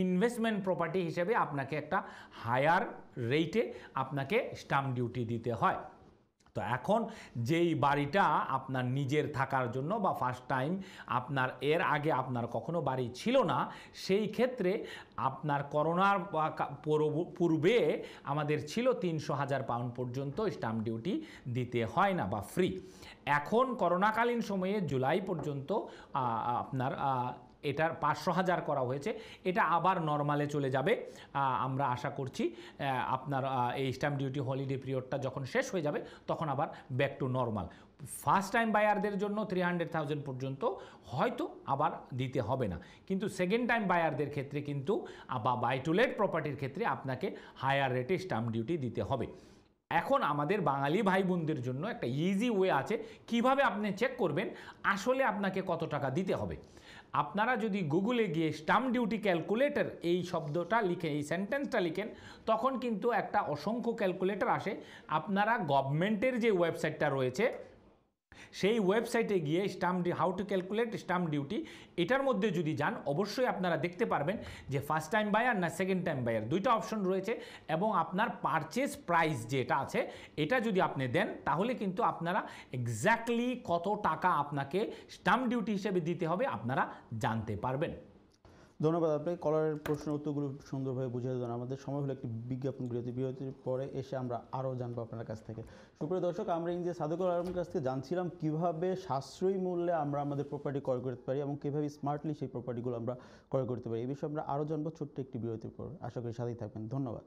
Speaker 2: ইনভেস্টমেন্ট প্রপার্টি হিসেবে আপনাকে একটা হায়ার রেটে আপনাকে স্টাম্প ডিউটি দিতে হয় তো এখন যেই বাড়িটা আপনার নিজের থাকার জন্য বা ফার্স্ট টাইম আপনার এর আগে আপনার কখনো বাড়ি ছিল না সেই ক্ষেত্রে আপনার করোনার পূর্বে আমাদের ছিল তিনশো হাজার পাউন্ড পর্যন্ত স্টাম্প ডিউটি দিতে হয় না বা ফ্রি এখন করোনাকালীন সময়ে জুলাই পর্যন্ত আপনার এটার পাঁচশো হাজার করা হয়েছে এটা আবার নর্মালে চলে যাবে আমরা আশা করছি আপনার এই স্ট্যাম্প ডিউটি হলিডে পিরিয়ডটা যখন শেষ হয়ে যাবে তখন আবার back to normal first time বায়ারদের জন্য থ্রি হান্ড্রেড থাউজেন্ড পর্যন্ত হয়তো আবার দিতে হবে না কিন্তু সেকেন্ড টাইম বায়ারদের ক্ষেত্রে কিন্তু বা বাই টু লেট প্রপার্টির ক্ষেত্রে আপনাকে হায়ার রেটে স্ট্যাম্প ডিউটি দিতে হবে এখন আমাদের বাঙালি ভাই বোনদের জন্য একটা ইজি ওয়ে আছে কিভাবে আপনি চেক করবেন আসলে আপনাকে কত টাকা দিতে হবে আপনারা যদি গুগলে গিয়ে স্টাম্প ডিউটি ক্যালকুলেটর এই শব্দটা লিখে এই সেন্টেন্সটা লিখেন তখন কিন্তু একটা অসংখ্য ক্যালকুলেটর আসে আপনারা গভর্নমেন্টের যে ওয়েবসাইটটা রয়েছে সেই ওয়েবসাইটে গিয়ে stamp how to calculate stamp duty এটার মধ্যে যদি যান অবশ্যই আপনারা দেখতে পারবেন যে ফার্স্ট টাইম বায়ার না সেকেন্ড টাইম বায়ার দুইটা অপশন রয়েছে এবং আপনার পারচেস প্রাইস যেটা আছে এটা যদি আপনি দেন তাহলে কিন্তু আপনারা এক্স্যাক্টলি কত টাকা আপনাকে স্টাম্প ডিউটি হিসেবে দিতে হবে আপনারা জানতে পারবেন
Speaker 1: ধন্যবাদ আপনাকে কলারের প্রশ্ন উত্তরগুলো সুন্দরভাবে বুঝিয়ে দেন আমাদের সময় হলো একটি বিজ্ঞাপন বিরতি বিরতির পরে এসে আমরা আরও জানবো আপনার কাছ থেকে সুপ্রিয় দর্শক আমরা ইংরেজি সাদুকুল আলমের কাছ থেকে জানছিলাম কীভাবে সাশ্রয়ী মূল্যে আমরা আমাদের প্রপার্টি ক্রয় করতে পারি এবং কীভাবে স্মার্টলি সেই প্রপার্টিগুলো আমরা ক্রয় করতে পারি এই বিষয়ে আমরা আরও জানবো ছোট্ট একটি বিরতির পর আশা করি সাথেই থাকবেন ধন্যবাদ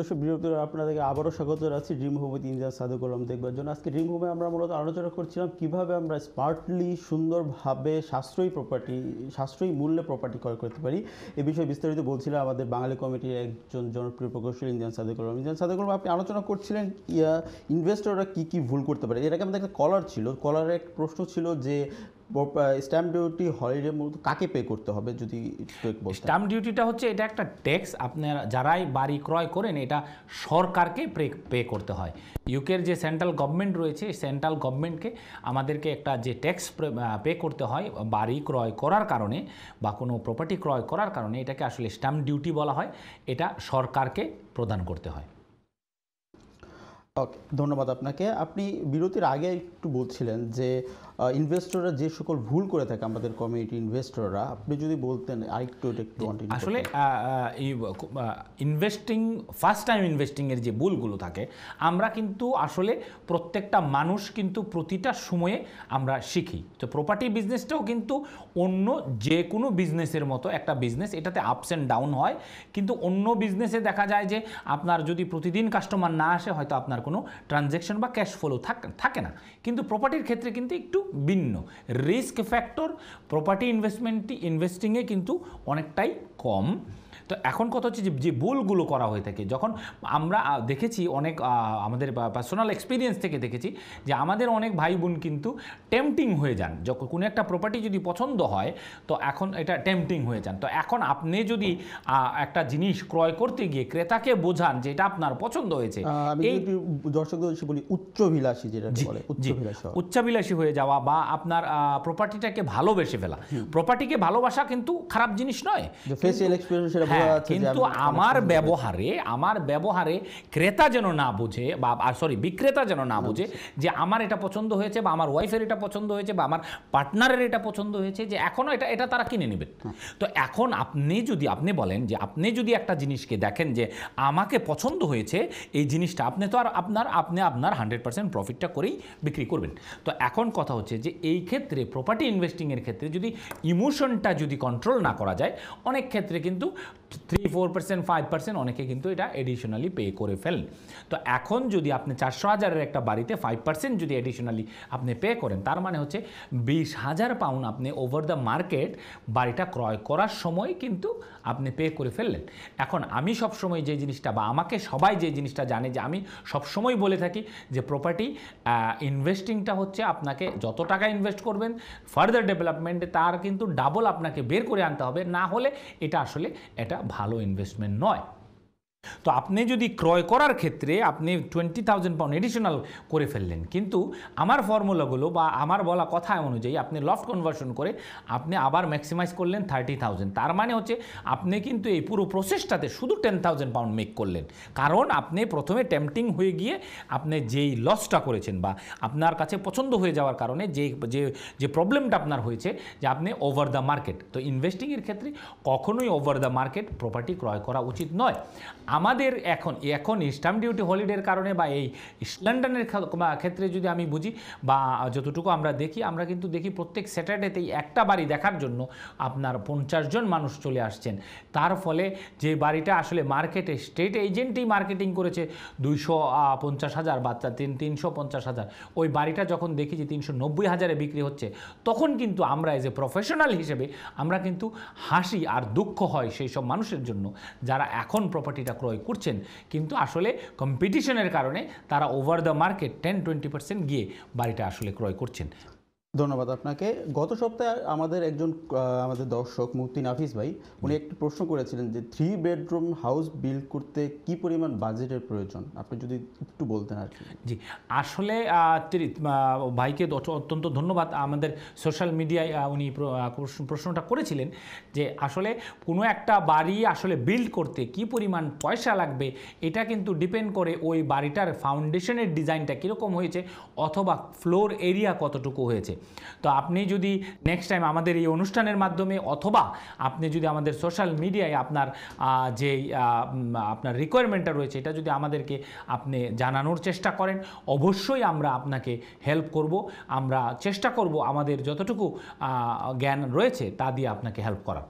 Speaker 1: দর্শক বিরক্তির আপনাদেরকে আবারও স্বাগত জানাচ্ছি ড্রিম হোম উইথ ইন্ডিয়ান সাধু আলম দেখবার জন্য আজকে ড্রিম হোমে আমরা মূলত আলোচনা করছিলাম কিভাবে আমরা স্মার্টলি সুন্দরভাবে সাশ্রয়ী প্রপার্টি সাশ্রয়ী মূল্যে প্রপার্টি ক্রয় করতে পারি এ বিষয়ে বিস্তারিত বলছিলাম আমাদের বাঙালি কমিটির একজন জনপ্রিয় প্রকৌশলী ইন্ডিয়ান সাধু কলম ইন্ডিয়ান সাধু কলম আপনি আলোচনা করছিলেন ইনভেস্টররা কী কী ভুল করতে পারে এর আগে আমাদের একটা কলার ছিল কলারের এক প্রশ্ন ছিল যে স্ট্যাম্প ডিউটি হলিডে মূলত কাকে পে করতে হবে যদি স্ট্যাম্প
Speaker 2: ডিউটিটা হচ্ছে এটা একটা ট্যাক্স আপনার যারাই বাড়ি ক্রয় করেন এটা সরকারকে পে করতে হয় ইউকের যে সেন্ট্রাল গভর্নমেন্ট রয়েছে সেন্ট্রাল গভর্নমেন্টকে আমাদেরকে একটা যে ট্যাক্স পে করতে হয় বাড়ি ক্রয় করার কারণে বা কোনো প্রপার্টি ক্রয় করার কারণে এটাকে আসলে স্ট্যাম্প ডিউটি বলা হয় এটা সরকারকে প্রদান করতে
Speaker 1: হয় ওকে ধন্যবাদ আপনাকে আপনি বিরতির আগে একটু বলছিলেন যে ইনভেস্টররা যে সকল ভুল করে থাকে আমাদের কমিউনিটি ইনভেস্টররা আপনি যদি বলতেন আরেকটু এটা একটু আসলে
Speaker 2: ইনভেস্টিং ফার্স্ট টাইম ইনভেস্টিংয়ের যে ভুলগুলো থাকে আমরা কিন্তু আসলে প্রত্যেকটা মানুষ কিন্তু প্রতিটা সময়ে আমরা শিখি তো প্রপার্টি বিজনেসটাও কিন্তু অন্য যে কোনো বিজনেসের মতো একটা বিজনেস এটাতে আপস অ্যান্ড ডাউন হয় কিন্তু অন্য বিজনেসে দেখা যায় যে আপনার যদি প্রতিদিন কাস্টমার না আসে হয়তো আপনার কোনো ট্রানজ্যাকশন বা ক্যাশ ফ্লো থাকে না কিন্তু প্রপার্টির ক্ষেত্রে কিন্তু একটু ভিন্ন রিস্ক ফ্যাক্টর প্রপার্টি ইনভেস্টমেন্টটি ইনভেস্টিংয়ে কিন্তু অনেকটাই কম তো এখন কথা হচ্ছে যে ভুলগুলো করা হয়ে থাকে যখন আমরা দেখেছি অনেক আমাদের পার্সোনাল এক্সপিরিয়েন্স থেকে দেখেছি যে আমাদের অনেক ভাই বোন কিন্তু টেম্পটিং হয়ে যান যখন কোনো একটা প্রপার্টি যদি পছন্দ হয় তো এখন এটা টেম্পটিং হয়ে যান তো এখন আপনি যদি একটা জিনিস ক্রয় করতে গিয়ে ক্রেতাকে বোঝান যে এটা আপনার পছন্দ হয়েছে এই
Speaker 1: দর্শকদের বলি উচ্চভিলাষী যেটা বলে উচ্চভিলাষী
Speaker 2: উচ্চাভিলাষী হয়ে যাওয়া বা আপনার প্রপার্টিটাকে ভালোবেসে ফেলা প্রপার্টিকে ভালোবাসা কিন্তু খারাপ জিনিস নয় ফেসিয়াল
Speaker 1: এক্সপ্রেশন হ্যাঁ, কিন্তু
Speaker 2: আমার ব্যবহারে আমার ব্যবহারে ক্রেতা যেন না বুঝে বা সরি বিক্রেতা যেন না বুঝে যে আমার এটা পছন্দ হয়েছে বা আমার ওয়াইফের এটা পছন্দ হয়েছে বা আমার পার্টনারের এটা পছন্দ হয়েছে যে এখনও এটা এটা তারা কিনে নেবেন তো এখন আপনি যদি আপনি বলেন যে আপনি যদি একটা জিনিসকে দেখেন যে আমাকে পছন্দ হয়েছে এই জিনিসটা আপনি তো আর আপনার আপনি আপনার হান্ড্রেড পার্সেন্ট প্রফিটটা করেই বিক্রি করবেন তো এখন কথা হচ্ছে যে এই ক্ষেত্রে প্রপার্টি ইনভেস্টিংয়ের ক্ষেত্রে যদি ইমোশনটা যদি কন্ট্রোল না করা যায় অনেক ক্ষেত্রে কিন্তু three four percent five percent অনেকে কিন্তু এটা এডিশনালি পে করে ফেলেন তো এখন যদি আপনি চারশো হাজারের একটা বাড়িতে ফাইভ পার্সেন্ট যদি এডিশনালি আপনি পে করেন তার মানে হচ্ছে বিশ হাজার পাউন্ড আপনি ওভার দ্য মার্কেট বাড়িটা ক্রয় করার সময় কিন্তু আপনি পে করে ফেললেন এখন আমি সবসময় যে জিনিসটা বা আমাকে সবাই যে জিনিসটা জানে যে আমি সবসময় বলে থাকি যে প্রপার্টি ইনভেস্টিংটা হচ্ছে আপনাকে যত টাকা ইনভেস্ট করবেন ফার্দার ডেভেলপমেন্টে তার কিন্তু ডাবল আপনাকে বের করে আনতে হবে না হলে এটা আসলে এটা ভালো ইনভেস্টমেন্ট নয় তো আপনি যদি ক্রয় করার ক্ষেত্রে আপনি টোয়েন্টি থাউজেন্ড পাউন্ড এডিশনাল করে ফেললেন কিন্তু আমার ফর্মুলাগুলো বা আমার বলা কথা অনুযায়ী আপনি লফট কনভার্সন করে আপনি আবার ম্যাক্সিমাইজ করলেন থার্টি থাউজেন্ড তার মানে হচ্ছে আপনি কিন্তু এই পুরো প্রসেসটাতে শুধু টেন থাউজেন্ড পাউন্ড মেক করলেন কারণ আপনি প্রথমে টেম্পটিং হয়ে গিয়ে আপনি যেই লসটা করেছেন বা আপনার কাছে পছন্দ হয়ে যাওয়ার কারণে যে যে যে প্রবলেমটা আপনার হয়েছে যে আপনি ওভার দ্য মার্কেট তো ইনভেস্টিংয়ের ক্ষেত্রে কখনোই ওভার দ্য মার্কেট প্রপার্টি ক্রয় করা উচিত নয় আমাদের এখন এখন স্টাম্প ডিউটি হলিডের কারণে বা এই লন্ডনের ক্ষেত্রে যদি আমি বুঝি বা যতটুকু আমরা দেখি আমরা কিন্তু দেখি প্রত্যেক স্যাটারডেতেই একটা বাড়ি দেখার জন্য আপনার পঞ্চাশ জন মানুষ চলে আসছেন তার ফলে যে বাড়িটা আসলে মার্কেটে স্টেট এজেন্টই মার্কেটিং করেছে দুইশো পঞ্চাশ হাজার বা তিন তিনশো পঞ্চাশ হাজার ওই বাড়িটা যখন দেখি যে তিনশো নব্বই হাজারে বিক্রি হচ্ছে তখন কিন্তু আমরা এজ এ প্রফেশনাল হিসেবে আমরা কিন্তু হাসি আর দুঃখ হয় সেই সব মানুষের জন্য যারা এখন প্রপার্টিটা ক্রয় করছেন কিন্তু আসলে কম্পিটিশনের কারণে তারা over the market ten twenty percent গিয়ে বাড়িটা আসলে ক্রয় করছেন
Speaker 1: ধন্যবাদ আপনাকে গত সপ্তাহে আমাদের একজন আমাদের দর্শক মুক্তি নাফিস ভাই উনি একটি প্রশ্ন করেছিলেন যে থ্রি বেডরুম হাউস বিল্ড করতে কি পরিমাণ বাজেটের প্রয়োজন আপনি যদি একটু বলতেন আর কি জি
Speaker 2: আসলে ভাইকে অত্যন্ত ধন্যবাদ আমাদের সোশ্যাল মিডিয়ায় উনি প্রশ্নটা করেছিলেন যে আসলে কোনো একটা বাড়ি আসলে বিল্ড করতে কি পরিমাণ পয়সা লাগবে এটা কিন্তু ডিপেন্ড করে ওই বাড়িটার ফাউন্ডেশনের ডিজাইনটা কীরকম হয়েছে অথবা ফ্লোর এরিয়া কতটুকু হয়েছে তো আপনি যদি নেক্সট টাইম আমাদের এই অনুষ্ঠানের মাধ্যমে অথবা আপনি যদি আমাদের সোশ্যাল মিডিয়ায় আপনার যে আপনার রিকোয়ারমেন্টটা রয়েছে এটা যদি আমাদেরকে আপনি জানানোর চেষ্টা করেন অবশ্যই আমরা আপনাকে হেল্প করব আমরা চেষ্টা করব আমাদের যতটুকু জ্ঞান রয়েছে তা দিয়ে আপনাকে হেল্প করা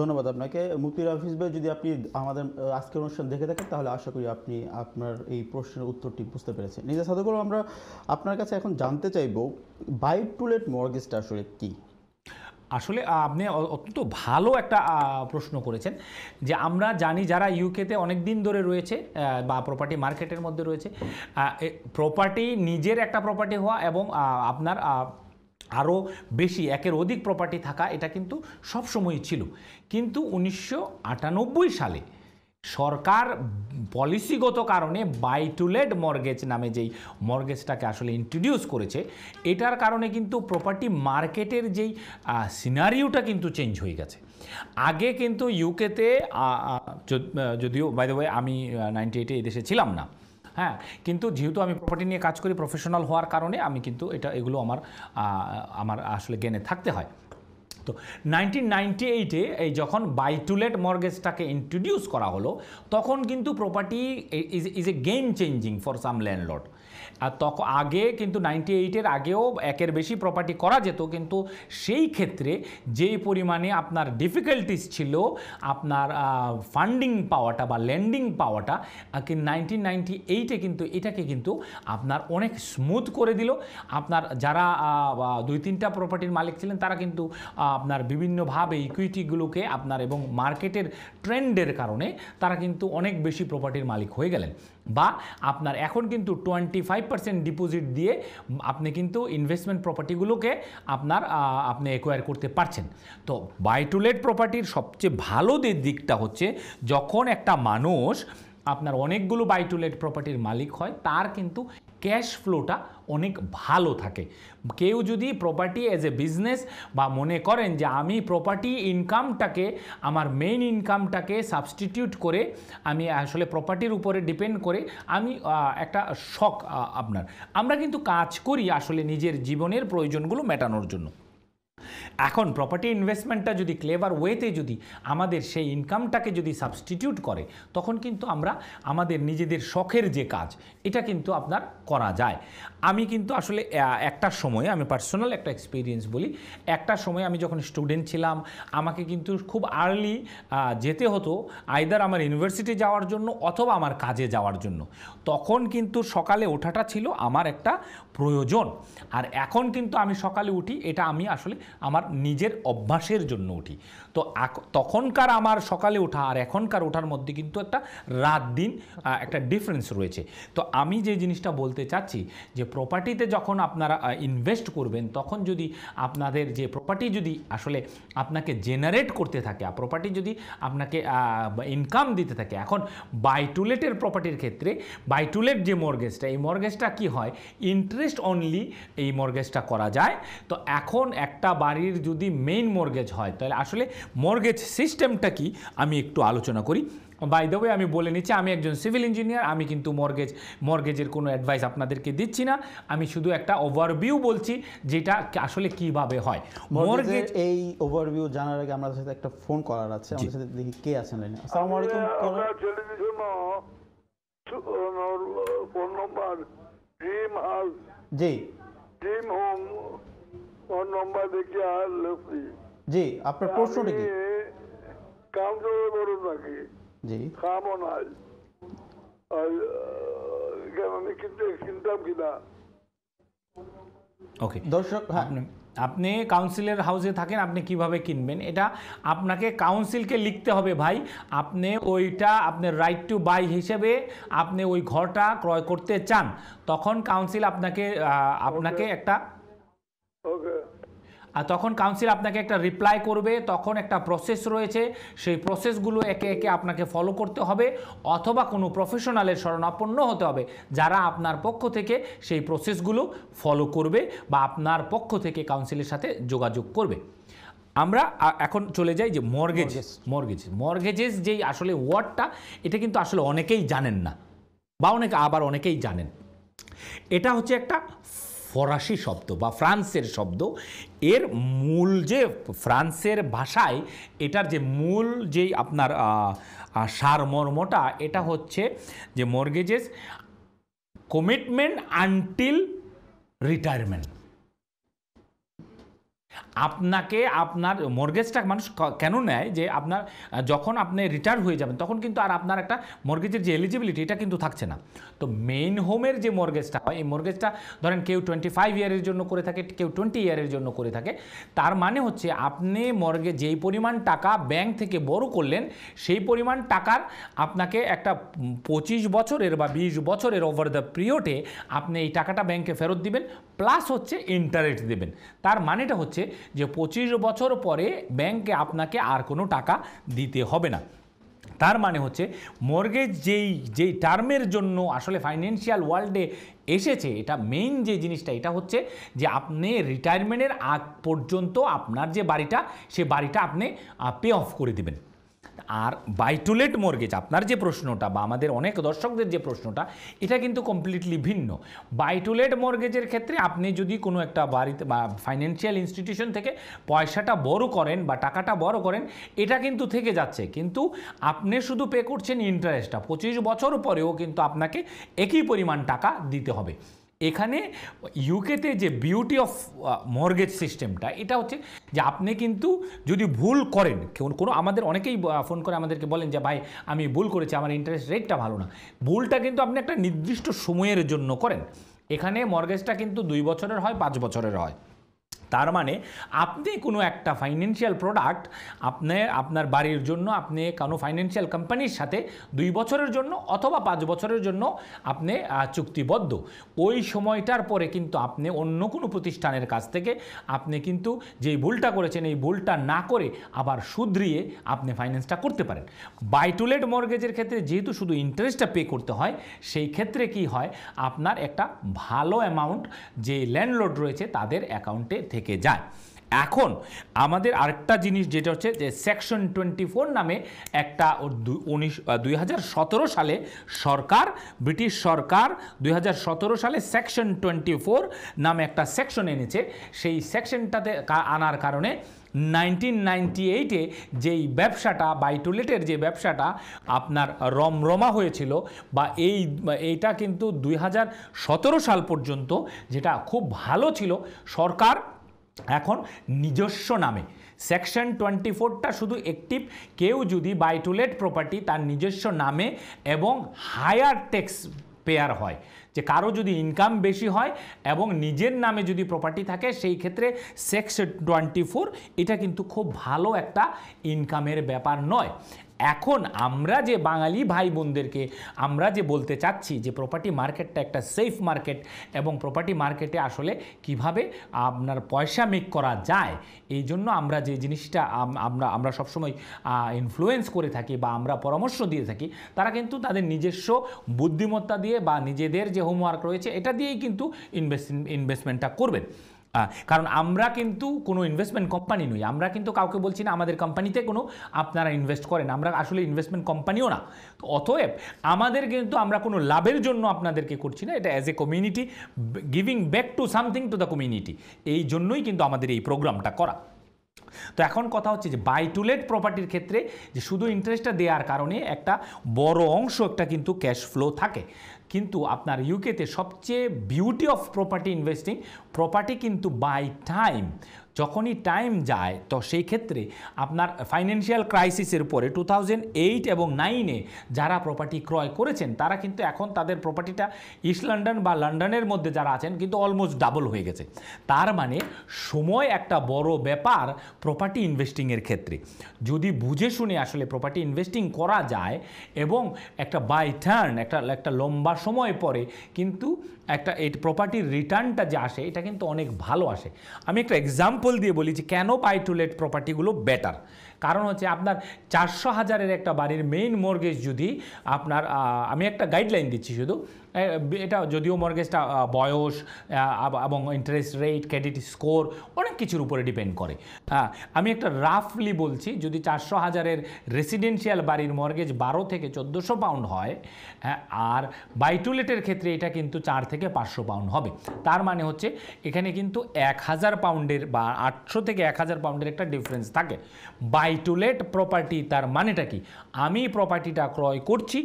Speaker 1: ধন্যবাদ আপনাকে মুক্তির অফিস ভাই যদি আপনি আমাদের আজকের অনুষ্ঠান দেখে থাকেন তাহলে আশা করি আপনি আপনার এই প্রশ্নের উত্তরটি বুঝতে পেরেছেন নিজের সাধকর আমরা আপনার কাছে এখন জানতে চাইব বাই টু লেট মর্গেজটা আসলে কী
Speaker 2: আসলে আপনি অত্যন্ত ভালো একটা প্রশ্ন করেছেন যে আমরা জানি যারা ইউকেতে অনেক দিন ধরে রয়েছে বা প্রপার্টি মার্কেটের মধ্যে রয়েছে প্রপার্টি নিজের একটা প্রপার্টি হওয়া এবং আপনার আরও বেশি একের অধিক প্রপার্টি থাকা এটা কিন্তু সবসময়ই ছিল কিন্তু উনিশশো সালে সরকার পলিসিগত কারণে বাই টু লেট মর্গেজ নামে যেই মর্গেজটাকে আসলে ইন্ট্রোডিউস করেছে এটার কারণে কিন্তু প্রপার্টি মার্কেটের যেই সিনারিওটা কিন্তু চেঞ্জ হয়ে গেছে আগে কিন্তু ইউকেতে যদিও বাই দ্য আমি নাইনটি এইটে এদেশে ছিলাম না হ্যাঁ কিন্তু যেহেতু আমি প্রপার্টি নিয়ে কাজ করি প্রফেশনাল হওয়ার কারণে আমি কিন্তু এটা এগুলো আমার আমার আসলে জ্ঞানে থাকতে হয় তো নাইনটিন নাইনটি এইটে এই যখন বাইটুলেট মর্গেজটাকে ইন্ট্রোডিউস করা হলো তখন কিন্তু property is is a game changing for some landlord আর তখন আগে কিন্তু নাইনটি এইটের আগেও একের বেশি প্রপার্টি করা যেত কিন্তু সেই ক্ষেত্রে যেই পরিমাণে আপনার ডিফিকাল্টিস ছিল আপনার ফান্ডিং পাওয়াটা বা ল্যান্ডিং পাওয়াটা নাইনটিন নাইনটি এইটে কিন্তু এটাকে কিন্তু আপনার অনেক স্মুথ করে দিল আপনার যারা দুই তিনটা প্রপার্টির মালিক ছিলেন তারা কিন্তু আপনার বিভিন্নভাবে ইকুইটিগুলোকে আপনার এবং মার্কেটের ট্রেন্ডের কারণে তারা কিন্তু অনেক বেশি প্রপার্টির মালিক হয়ে গেলেন বা আপনার এখন কিন্তু টোয়েন্টি ফাইভ পার্সেন্ট ডিপোজিট দিয়ে আপনি কিন্তু ইনভেস্টমেন্ট প্রপার্টিগুলোকে আপনার আপনি অ্যাকোয়ার করতে পারছেন তো বাই টু লেট প্রপার্টির সবচেয়ে ভালো দিকটা হচ্ছে যখন একটা মানুষ আপনার অনেকগুলো বাই টু লেট প্রপার্টির মালিক হয় তার কিন্তু ক্যাশ ফ্লোটা অনেক ভালো থাকে কেউ যদি প্রপার্টি অ্যাজ এ বিজনেস বা মনে করেন যে আমি প্রপার্টি ইনকামটাকে আমার মেইন ইনকামটাকে সাবস্টিটিউট করে আমি আসলে প্রপার্টির উপরে ডিপেন্ড করে আমি একটা শখ আপনার আমরা কিন্তু কাজ করি আসলে নিজের জীবনের প্রয়োজনগুলো মেটানোর জন্য এখন প্রপার্টি ইনভেস্টমেন্টটা যদি ক্লেভার ওয়েতে যদি আমাদের সেই ইনকামটাকে যদি সাবস্টিটিউট করে তখন কিন্তু আমরা আমাদের নিজেদের শখের যে কাজ এটা কিন্তু আপনার করা যায় আমি কিন্তু আসলে একটা সময়ে আমি পার্সোনাল একটা এক্সপিরিয়েন্স বলি একটা সময় আমি যখন স্টুডেন্ট ছিলাম আমাকে কিন্তু খুব আর্লি যেতে হতো আইদার আমার ইউনিভার্সিটি যাওয়ার জন্য অথবা আমার কাজে যাওয়ার জন্য তখন কিন্তু সকালে ওঠাটা ছিল আমার একটা প্রয়োজন আর এখন কিন্তু আমি সকালে উঠি এটা আমি আসলে আমার নিজের অভ্যাসের জন্য উঠি তো তখনকার আমার সকালে ওঠা আর এখনকার ওঠার মধ্যে কিন্তু একটা রাত দিন একটা ডিফারেন্স রয়েছে তো আমি যে জিনিসটা বলতে চাচ্ছি যে প্রপার্টিতে যখন আপনারা ইনভেস্ট করবেন তখন যদি আপনাদের যে প্রপার্টি যদি আসলে আপনাকে জেনারেট করতে থাকে আর প্রপার্টি যদি আপনাকে ইনকাম দিতে থাকে এখন বাইটুলেটের প্রপার্টির ক্ষেত্রে বাইটুলেট যে মর্গেজটা এই মর্গেজটা কি হয় ইন্টারেস্ট অনলি এই মর্গেজটা করা যায় তো এখন একটা বাড়ির যদি মেইন মর্গেজ হয় তাহলে আসলে মর্গেজ সিস্টেমটা কি আমি একটু আলোচনা করি বাই দ্য ওয়ে আমি বলে নিচ্ছি আমি একজন সিভিল ইঞ্জিনিয়ার আমি কিন্তু মর্গেজ মর্গেজের কোনো অ্যাডভাইস আপনাদেরকে দিচ্ছি না আমি শুধু একটা ওভারভিউ বলছি যেটা আসলে কিভাবে হয় মর্গেজ
Speaker 1: এই ওভারভিউ জানার আগে আমাদের সাথে একটা ফোন করার আছে আমাদের সাথে দেখি কে আছেন লাইনে আসসালামু আলাইকুম ফোন নম্বর ড্রিম হাউস জি ড্রিম হোম ফোন নাম্বার দেখি আর জি আপনার প্রশ্নটি কি কাম করে বড় নাকি জি কামও নাই আমি কিনতে কিনতাম কিনা
Speaker 2: ওকে দর্শক হ্যাঁ আপনি কাউন্সিলের হাউসে থাকেন আপনি কিভাবে কিনবেন এটা আপনাকে কাউন্সিলকে লিখতে হবে ভাই আপনি ওইটা আপনার রাইট টু বাই হিসেবে আপনি ওই ঘরটা ক্রয় করতে চান তখন কাউন্সিল আপনাকে আপনাকে একটা ওকে আর তখন কাউন্সিল আপনাকে একটা রিপ্লাই করবে তখন একটা প্রসেস রয়েছে সেই প্রসেসগুলো একে একে আপনাকে ফলো করতে হবে অথবা কোনো প্রফেশনালের শরণাপন্ন হতে হবে যারা আপনার পক্ষ থেকে সেই প্রসেসগুলো ফলো করবে বা আপনার পক্ষ থেকে কাউন্সিলের সাথে যোগাযোগ করবে আমরা এখন চলে যাই যে মর্গেজেস মর্গেজেস মর্গেজেস যেই আসলে ওয়ার্ডটা এটা কিন্তু আসলে অনেকেই জানেন না বা অনেকে আবার অনেকেই জানেন এটা হচ্ছে একটা ফরাসি শব্দ বা ফ্রান্সের শব্দ এর মূল যে ফ্রান্সের ভাষায় এটার যে মূল যেই আপনার সারমর্মটা এটা হচ্ছে যে মর্গেজেস কমিটমেন্ট আনটিল রিটায়ারমেন্ট আপনাকে আপনার মর্গেজটা মানুষ কেন নেয় যে আপনার যখন আপনি রিটায়ার হয়ে যাবেন তখন কিন্তু আর আপনার একটা মর্গেজের যে এলিজিবিলিটি এটা কিন্তু থাকছে না তো মেইন হোমের যে মর্গেজটা হয় এই মর্গেজটা ধরেন কেউ টোয়েন্টি ফাইভ ইয়ারের জন্য করে থাকে কেউ টোয়েন্টি ইয়ারের জন্য করে থাকে তার মানে হচ্ছে আপনি মর্গে যেই পরিমাণ টাকা ব্যাংক থেকে বড় করলেন সেই পরিমাণ টাকার আপনাকে একটা পঁচিশ বছরের বা বিশ বছরের ওভার দ্য পিরিয়ডে আপনি এই টাকাটা ব্যাংকে ফেরত দিবেন প্লাস হচ্ছে ইন্টারেস্ট দেবেন তার মানেটা হচ্ছে যে পঁচিশ বছর পরে ব্যাংকে আপনাকে আর কোনো টাকা দিতে হবে না তার মানে হচ্ছে মর্গেজ যেই যেই টার্মের জন্য আসলে ফাইন্যান্সিয়াল ওয়ার্ল্ডে এসেছে এটা মেইন যে জিনিসটা এটা হচ্ছে যে আপনি রিটায়ারমেন্টের আগ পর্যন্ত আপনার যে বাড়িটা সে বাড়িটা আপনি পে অফ করে দেবেন আর বাইটুলেট মর্গেজ আপনার যে প্রশ্নটা বা আমাদের অনেক দর্শকদের যে প্রশ্নটা এটা কিন্তু কমপ্লিটলি ভিন্ন বাইটুলেট মর্গেজের ক্ষেত্রে আপনি যদি কোনো একটা বাড়িতে বা ফাইন্যান্সিয়াল ইনস্টিটিউশন থেকে পয়সাটা বড় করেন বা টাকাটা বড় করেন এটা কিন্তু থেকে যাচ্ছে কিন্তু আপনি শুধু পে করছেন ইন্টারেস্টটা পঁচিশ বছর পরেও কিন্তু আপনাকে একই পরিমাণ টাকা দিতে হবে এখানে ইউকেতে যে বিউটি অফ মর্গেজ সিস্টেমটা এটা হচ্ছে যে আপনি কিন্তু যদি ভুল করেন কোনো আমাদের অনেকেই ফোন করে আমাদেরকে বলেন যে ভাই আমি ভুল করেছি আমার ইন্টারেস্ট রেটটা ভালো না ভুলটা কিন্তু আপনি একটা নির্দিষ্ট সময়ের জন্য করেন এখানে মর্গেজটা কিন্তু দুই বছরের হয় পাঁচ বছরের হয় তার মানে আপনি কোনো একটা ফাইন্যান্সিয়াল প্রোডাক্ট আপনি আপনার বাড়ির জন্য আপনি কোনো ফাইন্যান্সিয়াল কোম্পানির সাথে দুই বছরের জন্য অথবা পাঁচ বছরের জন্য আপনি চুক্তিবদ্ধ ওই সময়টার পরে কিন্তু আপনি অন্য কোনো প্রতিষ্ঠানের কাছ থেকে আপনি কিন্তু যেই ভুলটা করেছেন এই ভুলটা না করে আবার সুধরিয়ে আপনি ফাইন্যান্সটা করতে পারেন বাইটুলেট মর্গেজের ক্ষেত্রে যেহেতু শুধু ইন্টারেস্টটা পে করতে হয় সেই ক্ষেত্রে কি হয় আপনার একটা ভালো অ্যামাউন্ট যে ল্যান্ডলোড রয়েছে তাদের অ্যাকাউন্টে থেকে থেকে যায় এখন আমাদের আরেকটা জিনিস যেটা হচ্ছে যে সেকশন টোয়েন্টি নামে একটা উনিশ দুই সালে সরকার ব্রিটিশ সরকার দুই সালে সেকশন টোয়েন্টি নামে একটা সেকশন এনেছে সেই সেকশনটাতে আনার কারণে নাইনটিন নাইনটি এইটে যেই ব্যবসাটা বাইটুলেটের যে ব্যবসাটা আপনার রমরমা হয়েছিল বা এই এইটা কিন্তু দুই সাল পর্যন্ত যেটা খুব ভালো ছিল সরকার এখন নিজস্ব নামে সেকশন টোয়েন্টি ফোরটা শুধু একটিভ কেউ যদি বাই টু লেট প্রপার্টি তার নিজস্ব নামে এবং হায়ার ট্যাক্স পেয়ার হয় যে কারো যদি ইনকাম বেশি হয় এবং নিজের নামে যদি প্রপার্টি থাকে সেই ক্ষেত্রে সেক্স টোয়েন্টি ফোর এটা কিন্তু খুব ভালো একটা ইনকামের ব্যাপার নয় এখন আমরা যে বাঙালি ভাই বোনদেরকে আমরা যে বলতে চাচ্ছি যে প্রপার্টি মার্কেটটা একটা সেফ মার্কেট এবং প্রপার্টি মার্কেটে আসলে কিভাবে আপনার পয়সা মেক করা যায় এই জন্য আমরা যে জিনিসটা আমরা আমরা সবসময় ইনফ্লুয়েন্স করে থাকি বা আমরা পরামর্শ দিয়ে থাকি তারা কিন্তু তাদের নিজস্ব বুদ্ধিমত্তা দিয়ে বা নিজেদের যে হোমওয়ার্ক রয়েছে এটা দিয়েই কিন্তু ইনভেস্ট ইনভেস্টমেন্টটা করবেন কারণ আমরা কিন্তু কোনো ইনভেস্টমেন্ট কোম্পানি নই আমরা কিন্তু কাউকে বলছি না আমাদের কোম্পানিতে কোনো আপনারা ইনভেস্ট করেন আমরা আসলে ইনভেস্টমেন্ট কোম্পানিও না তো অতএব আমাদের কিন্তু আমরা কোনো লাভের জন্য আপনাদেরকে করছি না এটা as a community giving back to something to the community এই জন্যই কিন্তু আমাদের এই প্রোগ্রামটা করা তো এখন কথা হচ্ছে যে বাই টু লেট প্রপার্টির ক্ষেত্রে যে শুধু ইন্টারেস্টটা দেওয়ার কারণে একটা বড় অংশ একটা কিন্তু ক্যাশ ফ্লো থাকে কিন্তু আপনার ইউকেতে সবচেয়ে beauty of property investing property কিন্তু বাই টাইম যখনই টাইম যায় তো সেই ক্ষেত্রে আপনার ফাইন্যান্সিয়াল ক্রাইসিসের পরে টু থাউজেন্ড এইট এবং নাইনে যারা প্রপার্টি ক্রয় করেছেন তারা কিন্তু এখন তাদের প্রপার্টিটা ইস্ট লন্ডন বা লন্ডনের মধ্যে যারা আছেন কিন্তু অলমোস্ট ডাবল হয়ে গেছে তার মানে সময় একটা বড় ব্যাপার প্রপার্টি ইনভেস্টিংয়ের ক্ষেত্রে যদি বুঝে শুনে আসলে প্রপার্টি ইনভেস্টিং করা যায় এবং একটা বাই টার্ন একটা একটা লম্বা সময় পরে কিন্তু একটা এই প্রপার্টির রিটার্নটা যে আসে এটা কিন্তু অনেক ভালো আসে আমি একটা এক্সাম্পল এক্সাম্পল দিয়ে বলি যে কেন বাই টু লেট প্রপার্টিগুলো বেটার কারণ হচ্ছে আপনার চারশো হাজারের একটা বাড়ির মেইন মর্গেজ যদি আপনার আমি একটা গাইডলাইন দিচ্ছি শুধু এটা যদিও মর্গেজটা বয়স এবং ইন্টারেস্ট রেট ক্রেডিট স্কোর অনেক কিছুর উপরে ডিপেন্ড করে হ্যাঁ আমি একটা রাফলি বলছি যদি চারশো হাজারের রেসিডেন্সিয়াল বাড়ির মর্গেজ বারো থেকে চোদ্দোশো পাউন্ড হয় হ্যাঁ, আর বাইটুলেটের ক্ষেত্রে এটা কিন্তু চার থেকে পাঁচশো পাউন্ড হবে তার মানে হচ্ছে এখানে কিন্তু এক হাজার পাউন্ডের বা আটশো থেকে এক হাজার পাউন্ডের একটা ডিফারেন্স থাকে বাই টু লেট প্রপার্টি তার মানেটা কি আমি প্রপার্টিটা ক্রয় করছি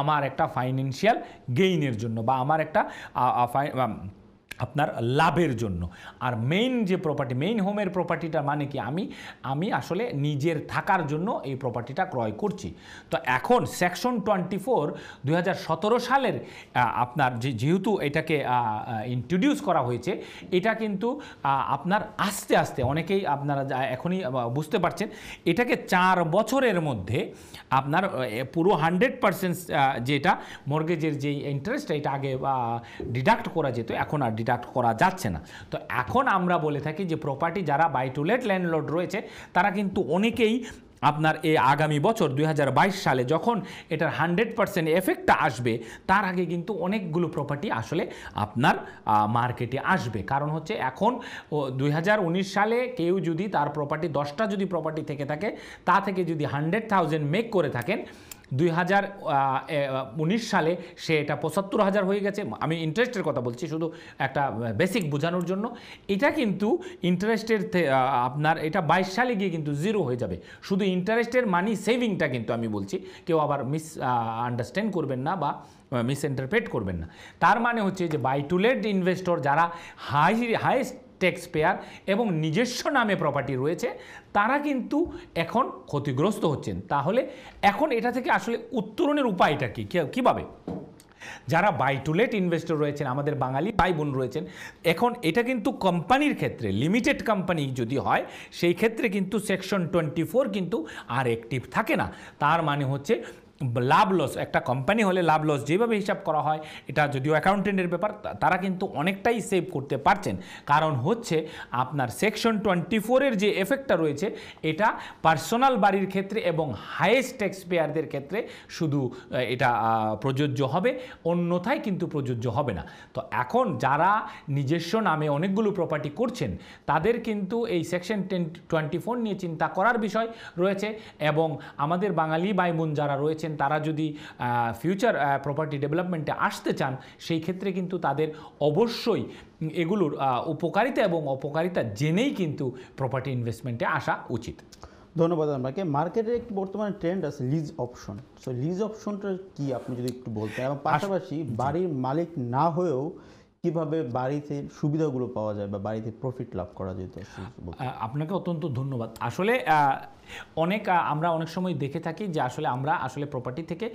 Speaker 2: আমার একটা ফাইন্যান্সিয়াল গেইনের জন্য বা আমার একটা আপনার লাভের জন্য আর মেইন যে প্রপার্টি মেইন হোমের প্রপার্টিটা মানে কি আমি আমি আসলে নিজের থাকার জন্য এই প্রপার্টিটা ক্রয় করছি তো এখন সেকশন টোয়েন্টি ফোর সালের আপনার যেহেতু এটাকে ইন্ট্রোডিউস করা হয়েছে এটা কিন্তু আপনার আস্তে আস্তে অনেকেই আপনারা এখনই বুঝতে পারছেন এটাকে চার বছরের মধ্যে আপনার পুরো হান্ড্রেড পারসেন্ট যেটা মর্গেজের যেই ইন্টারেস্ট এটা আগে ডিডাক্ট করা যেত এখন আর ডিডাক্ট করা যাচ্ছে না তো এখন আমরা বলে থাকি যে প্রপার্টি যারা বাই টু লেট ল্যান্ডলর্ড রয়েছে তারা কিন্তু অনেকেই আপনার এই আগামী বছর দুই সালে যখন এটার হান্ড্রেড পারসেন্ট এফেক্টটা আসবে তার আগে কিন্তু অনেকগুলো প্রপার্টি আসলে আপনার মার্কেটে আসবে কারণ হচ্ছে এখন দুই সালে কেউ যদি তার প্রপার্টি দশটা যদি প্রপার্টি থেকে থাকে তা থেকে যদি হান্ড্রেড থাউজেন্ড মেক করে থাকেন দুই সালে সে এটা পঁচাত্তর হাজার হয়ে গেছে আমি ইন্টারেস্টের কথা বলছি শুধু একটা বেসিক বোঝানোর জন্য এটা কিন্তু ইন্টারেস্টের আপনার এটা বাইশ সালে গিয়ে কিন্তু জিরো হয়ে যাবে শুধু ইন্টারেস্টের মানি সেভিংটা কিন্তু আমি বলছি কেউ আবার মিস আন্ডারস্ট্যান্ড করবেন না বা মিস ইন্টারপ্রেট করবেন না তার মানে হচ্ছে যে বাই টু লেট ইনভেস্টর যারা হাই হাইয়েস্ট ট্যাক্স পেয়ার এবং নিজস্ব নামে প্রপার্টি রয়েছে তারা কিন্তু এখন ক্ষতিগ্রস্ত হচ্ছেন তাহলে এখন এটা থেকে আসলে উত্তরণের উপায়টা কী কীভাবে যারা বাই টু লেট ইনভেস্টর রয়েছেন আমাদের বাঙালি ভাই বোন রয়েছেন এখন এটা কিন্তু কোম্পানির ক্ষেত্রে লিমিটেড কোম্পানি যদি হয় সেই ক্ষেত্রে কিন্তু সেকশন টোয়েন্টি ফোর কিন্তু আর অ্যাক্টিভ থাকে না তার মানে হচ্ছে লাভ লস একটা কোম্পানি হলে লাভ লস যেভাবে হিসাব করা হয় এটা যদিও অ্যাকাউন্টেন্টের ব্যাপার তারা কিন্তু অনেকটাই সেভ করতে পারছেন কারণ হচ্ছে আপনার সেকশন টোয়েন্টি ফোরের যে এফেক্টটা রয়েছে এটা পার্সোনাল বাড়ির ক্ষেত্রে এবং হায়েস্ট ট্যাক্স পেয়ারদের ক্ষেত্রে শুধু এটা প্রযোজ্য হবে অন্যথায় কিন্তু প্রযোজ্য হবে না তো এখন যারা নিজস্ব নামে অনেকগুলো প্রপার্টি করছেন তাদের কিন্তু এই সেকশন টেন টোয়েন্টি ফোর নিয়ে চিন্তা করার বিষয় রয়েছে এবং আমাদের বাঙালি ভাই বোন যারা রয়েছে করেছেন তারা যদি ফিউচার প্রপার্টি ডেভেলপমেন্টে আসতে চান সেই ক্ষেত্রে কিন্তু তাদের অবশ্যই এগুলোর উপকারিতা এবং
Speaker 1: অপকারিতা জেনেই কিন্তু প্রপার্টি ইনভেস্টমেন্টে আসা উচিত ধন্যবাদ আপনাকে মার্কেটের একটি বর্তমানে ট্রেন্ড আছে লিজ অপশন সো লিজ অপশনটা কি আপনি যদি একটু বলতেন এবং পাশাপাশি বাড়ির মালিক না হয়েও কিভাবে বাড়িতে সুবিধাগুলো পাওয়া যায় বা বাড়িতে প্রফিট লাভ করা যেত
Speaker 2: আপনাকে অত্যন্ত ধন্যবাদ আসলে অনেক আমরা অনেক সময় দেখে থাকি যে আসলে আমরা আসলে প্রপার্টি থেকে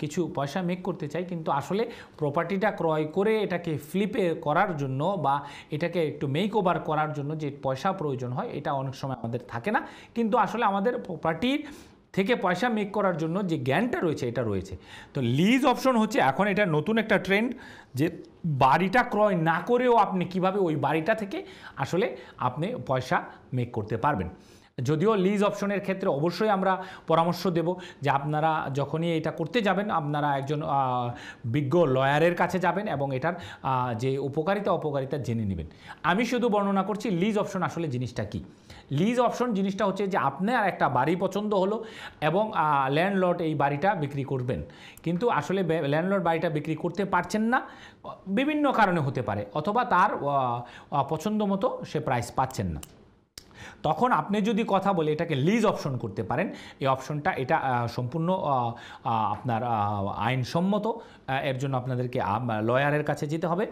Speaker 2: কিছু পয়সা মেক করতে চাই কিন্তু আসলে প্রপার্টিটা ক্রয় করে এটাকে ফ্লিপে করার জন্য বা এটাকে একটু মেক ওভার করার জন্য যে পয়সা প্রয়োজন হয় এটা অনেক সময় আমাদের থাকে না কিন্তু আসলে আমাদের প্রপার্টির থেকে পয়সা মেক করার জন্য যে জ্ঞানটা রয়েছে এটা রয়েছে তো লিজ অপশন হচ্ছে এখন এটা নতুন একটা ট্রেন্ড যে বাড়িটা ক্রয় না করেও আপনি কিভাবে ওই বাড়িটা থেকে আসলে আপনি পয়সা মেক করতে পারবেন যদিও লিজ অপশনের ক্ষেত্রে অবশ্যই আমরা পরামর্শ দেব যে আপনারা যখনই এটা করতে যাবেন আপনারা একজন বিজ্ঞ লয়ারের কাছে যাবেন এবং এটার যে উপকারিতা অপকারিতা জেনে নেবেন আমি শুধু বর্ণনা করছি লিজ অপশন আসলে জিনিসটা কি লিজ অপশন জিনিসটা হচ্ছে যে আপনার একটা বাড়ি পছন্দ হলো এবং ল্যান্ডলর্ড এই বাড়িটা বিক্রি করবেন কিন্তু আসলে ল্যান্ডলর্ড বাড়িটা বিক্রি করতে পারছেন না বিভিন্ন কারণে হতে পারে অথবা তার পছন্দ মতো সে প্রাইস পাচ্ছেন না তখন আপনি যদি কথা বলে এটাকে লিজ অপশন করতে পারেন এই অপশনটা এটা সম্পূর্ণ আপনার আইনসম্মত এর জন্য আপনাদেরকে লয়ারের কাছে যেতে হবে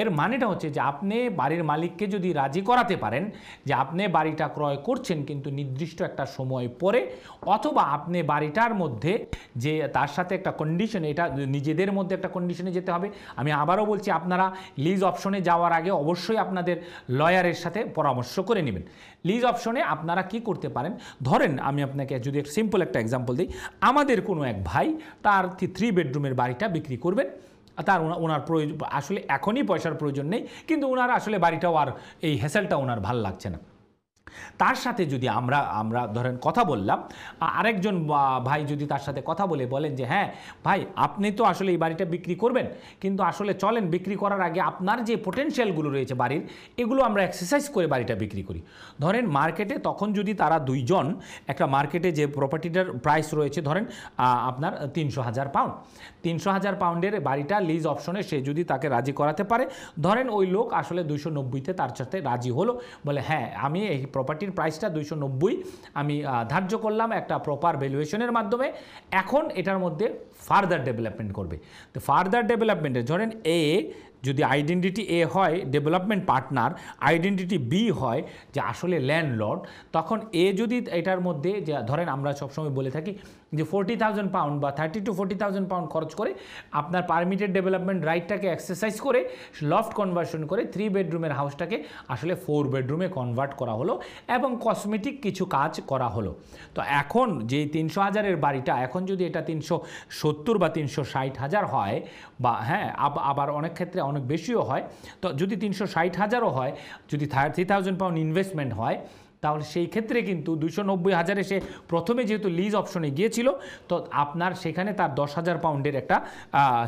Speaker 2: এর মানেটা হচ্ছে যে আপনি বাড়ির মালিককে যদি রাজি করাতে পারেন যে আপনি বাড়িটা ক্রয় করছেন কিন্তু নির্দিষ্ট একটা সময় পরে অথবা আপনি বাড়িটার মধ্যে যে তার সাথে একটা কন্ডিশন এটা নিজেদের মধ্যে একটা কন্ডিশনে যেতে হবে আমি আবারও বলছি আপনারা লিজ অপশনে যাওয়ার আগে অবশ্যই আপনাদের লয়ারের সাথে পরামর্শ করে করে নেবেন লিজ অপশনে আপনারা কি করতে পারেন ধরেন আমি আপনাকে যদি একটা সিম্পল একটা এক্সাম্পল দিই আমাদের কোনো এক ভাই তার থ্রি বেডরুমের বাড়িটা বিক্রি করবেন তার ওনার প্রয়োজন আসলে এখনই পয়সার প্রয়োজন নেই কিন্তু ওনার আসলে বাড়িটাও আর এই হেসেলটা ওনার ভাল লাগছে না তার সাথে যদি আমরা আমরা ধরেন কথা বললাম আরেকজন ভাই যদি তার সাথে কথা বলে বলেন যে হ্যাঁ ভাই আপনি তো আসলে এই বাড়িটা বিক্রি করবেন কিন্তু আসলে চলেন বিক্রি করার আগে আপনার যে পোটেনশিয়ালগুলো রয়েছে বাড়ির এগুলো আমরা এক্সারসাইজ করে বাড়িটা বিক্রি করি ধরেন মার্কেটে তখন যদি তারা দুইজন একটা মার্কেটে যে প্রপার্টিটার প্রাইস রয়েছে ধরেন আপনার তিনশো হাজার পাউন্ড তিনশো হাজার পাউন্ডের বাড়িটা লিজ অপশনে সে যদি তাকে রাজি করাতে পারে ধরেন ওই লোক আসলে দুইশো নব্বইতে তার সাথে রাজি হলো বলে হ্যাঁ আমি এই প্রপার্টির প্রাইসটা দুইশো নব্বই আমি ধার্য করলাম একটা প্রপার ভ্যালুয়েশনের মাধ্যমে এখন এটার মধ্যে ফার্দার ডেভেলপমেন্ট করবে তো ফার্দার ডেভেলপমেন্টে ধরেন এ যদি আইডেন্টিটি এ হয় ডেভেলপমেন্ট পার্টনার আইডেন্টিটি বি হয় যে আসলে ল্যান্ডলর্ড তখন এ যদি এটার মধ্যে যে ধরেন আমরা সবসময় বলে থাকি যে ফোরটি থাউজেন্ড পাউন্ড বা thirty to forty thousand pound খরচ করে আপনার পারমিটেড ডেভেলপমেন্ট রাইটটাকে এক্সারসাইজ করে লফট কনভার্সন করে থ্রি বেডরুমের হাউসটাকে আসলে ফোর বেডরুমে কনভার্ট করা হলো এবং কসমেটিক কিছু কাজ করা হলো তো এখন যে তিনশো হাজারের বাড়িটা এখন যদি এটা তিনশো সত্তর বা তিনশো ষাট হাজার হয় বা হ্যাঁ আবার অনেক ক্ষেত্রে অনেক বেশিও হয় তো যদি তিনশো ষাট হাজারও হয় যদি থার্টি থাউজেন্ড পাউন্ড ইনভেস্টমেন্ট হয় তাহলে সেই ক্ষেত্রে কিন্তু দুশো নব্বই হাজারে সে প্রথমে যেহেতু লিজ অপশনে গিয়েছিল তো আপনার সেখানে তার দশ হাজার পাউন্ডের একটা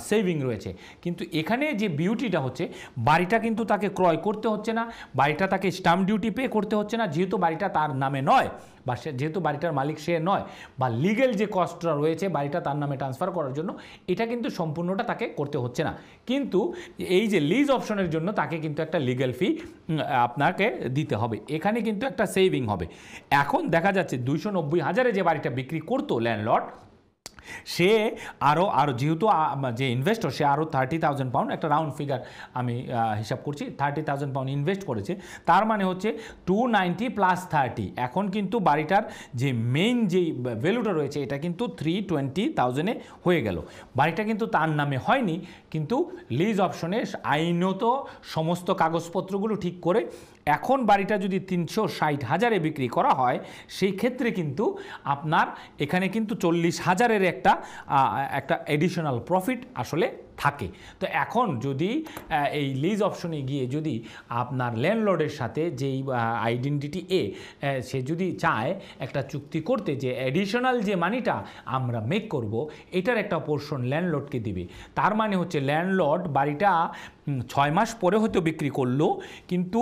Speaker 2: সেভিং রয়েছে কিন্তু এখানে যে বিউটিটা হচ্ছে বাড়িটা কিন্তু তাকে ক্রয় করতে হচ্ছে না বাড়িটা তাকে স্টাম্প ডিউটি পে করতে হচ্ছে না যেহেতু বাড়িটা তার নামে নয় বা সে যেহেতু বাড়িটার মালিক সে নয় বা লিগেল যে কস্টটা রয়েছে বাড়িটা তার নামে ট্রান্সফার করার জন্য এটা কিন্তু সম্পূর্ণটা তাকে করতে হচ্ছে না কিন্তু এই যে লিজ অপশনের জন্য তাকে কিন্তু একটা লিগেল ফি আপনাকে দিতে হবে এখানে কিন্তু একটা সেভিং হবে এখন দেখা যাচ্ছে দুইশো নব্বই হাজারে যে বাড়িটা বিক্রি করতো ল্যান্ডলর্ড সে আরও আরও যেহেতু যে ইনভেস্টর সে আরও থার্টি থাউজেন্ড পাউন্ড একটা রাউন্ড ফিগার আমি হিসাব করছি থার্টি থাউজেন্ড পাউন্ড ইনভেস্ট করেছে তার মানে হচ্ছে টু নাইনটি প্লাস থার্টি এখন কিন্তু বাড়িটার যে মেইন যেই ভ্যালুটা রয়েছে এটা কিন্তু থ্রি টোয়েন্টি থাউজেন্ডে হয়ে গেল বাড়িটা কিন্তু তার নামে হয়নি কিন্তু লিজ অপশনে আইনত সমস্ত কাগজপত্রগুলো ঠিক করে এখন বাড়িটা যদি তিনশো ষাট হাজারে বিক্রি করা হয় সেই ক্ষেত্রে কিন্তু আপনার এখানে কিন্তু চল্লিশ হাজারের একটা একটা এডিশনাল প্রফিট আসলে থাকে তো এখন যদি এই লিজ অপশনে গিয়ে যদি আপনার ল্যান্ডলর্ডের সাথে যেই আইডেন্টিটি এ সে যদি চায় একটা চুক্তি করতে যে অ্যাডিশনাল যে মানিটা আমরা মেক করব এটার একটা পোর্শন ল্যান্ডলর্ডকে দিবে তার মানে হচ্ছে ল্যান্ডলর্ড বাড়িটা ছয় মাস পরে হয়তো বিক্রি করলো কিন্তু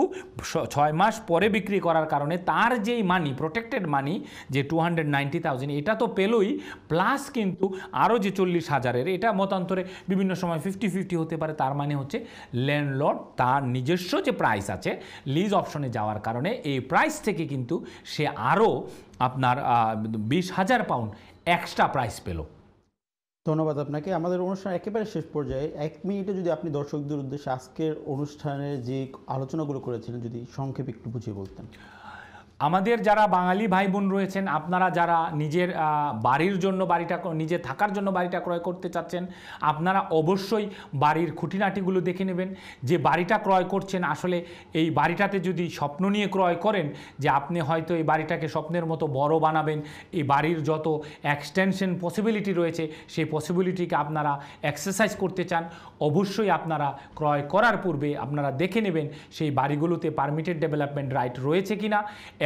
Speaker 2: ছয় মাস পরে বিক্রি করার কারণে তার যেই মানি প্রোটেক্টেড মানি যে টু হান্ড্রেড থাউজেন্ড এটা তো পেলোই প্লাস কিন্তু আরও যে চল্লিশ হাজারের এটা মতান্তরে বিভিন্ন সময় ফিফটি ফিফটি হতে পারে তার মানে হচ্ছে ল্যান্ডলর্ড তার নিজস্ব যে প্রাইস আছে লিজ অপশনে যাওয়ার কারণে এই প্রাইস থেকে কিন্তু সে আরও আপনার বিশ হাজার পাউন্ড এক্সট্রা প্রাইস পেলো
Speaker 1: ধন্যবাদ আপনাকে আমাদের অনুষ্ঠান একেবারে শেষ পর্যায়ে এক মিনিটে যদি আপনি দর্শকদের উদ্দেশ্যে আজকের অনুষ্ঠানের যে আলোচনাগুলো করেছিলেন যদি সংক্ষেপে একটু বুঝিয়ে বলতেন
Speaker 2: আমাদের যারা বাঙালি ভাই বোন রয়েছেন আপনারা যারা নিজের বাড়ির জন্য বাড়িটা নিজে থাকার জন্য বাড়িটা ক্রয় করতে চাচ্ছেন আপনারা অবশ্যই বাড়ির খুঁটিনাটিগুলো দেখে নেবেন যে বাড়িটা ক্রয় করছেন আসলে এই বাড়িটাতে যদি স্বপ্ন নিয়ে ক্রয় করেন যে আপনি হয়তো এই বাড়িটাকে স্বপ্নের মতো বড় বানাবেন এই বাড়ির যত এক্সটেনশন পসিবিলিটি রয়েছে সেই পসিবিলিটিকে আপনারা এক্সারসাইজ করতে চান অবশ্যই আপনারা ক্রয় করার পূর্বে আপনারা দেখে নেবেন সেই বাড়িগুলোতে পারমিটেড ডেভেলপমেন্ট রাইট রয়েছে কি না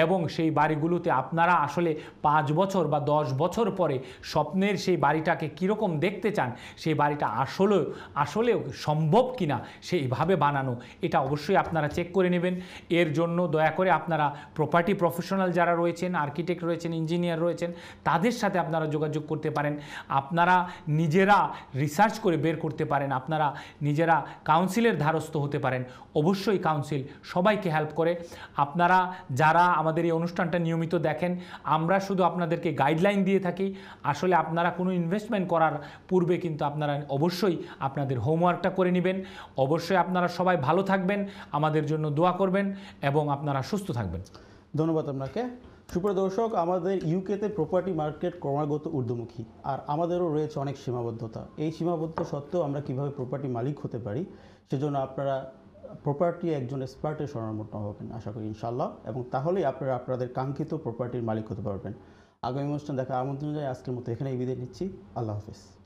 Speaker 2: এবং সেই বাড়িগুলোতে আপনারা আসলে পাঁচ বছর বা দশ বছর পরে স্বপ্নের সেই বাড়িটাকে কীরকম দেখতে চান সেই বাড়িটা আসলেও আসলেও সম্ভব কিনা সেইভাবে বানানো এটা অবশ্যই আপনারা চেক করে নেবেন এর জন্য দয়া করে আপনারা প্রপার্টি প্রফেশনাল যারা রয়েছেন আর্কিটেক্ট রয়েছেন ইঞ্জিনিয়ার রয়েছেন তাদের সাথে আপনারা যোগাযোগ করতে পারেন আপনারা নিজেরা রিসার্চ করে বের করতে পারেন আপনারা নিজেরা কাউন্সিলের ধারস্থ হতে পারেন অবশ্যই কাউন্সিল সবাইকে হেল্প করে আপনারা যারা আমার আমাদের এই অনুষ্ঠানটা নিয়মিত দেখেন আমরা শুধু আপনাদেরকে গাইডলাইন দিয়ে থাকি আসলে আপনারা কোনো ইনভেস্টমেন্ট করার পূর্বে কিন্তু আপনারা অবশ্যই আপনাদের হোমওয়ার্কটা করে নেবেন অবশ্যই আপনারা সবাই ভালো থাকবেন আমাদের জন্য দোয়া করবেন
Speaker 1: এবং আপনারা সুস্থ থাকবেন ধন্যবাদ আপনাকে সুপ্রিয় দর্শক আমাদের ইউকেতে প্রপার্টি মার্কেট ক্রমাগত ঊর্ধ্বমুখী আর আমাদেরও রয়েছে অনেক সীমাবদ্ধতা এই সীমাবদ্ধ সত্ত্বেও আমরা কিভাবে প্রপার্টি মালিক হতে পারি সেজন্য আপনারা প্রপার্টি একজন এক্সপার্টের শরণাপন্ন হবেন আশা করি ইনশাল্লাহ এবং তাহলেই আপনারা আপনাদের কাঙ্ক্ষিত প্রপার্টির মালিক হতে পারবেন আগামী অনুষ্ঠান দেখা আমন্ত্রণ জানাই আজকের মতো এখানেই বিদায় নিচ্ছি আল্লাহ হাফিজ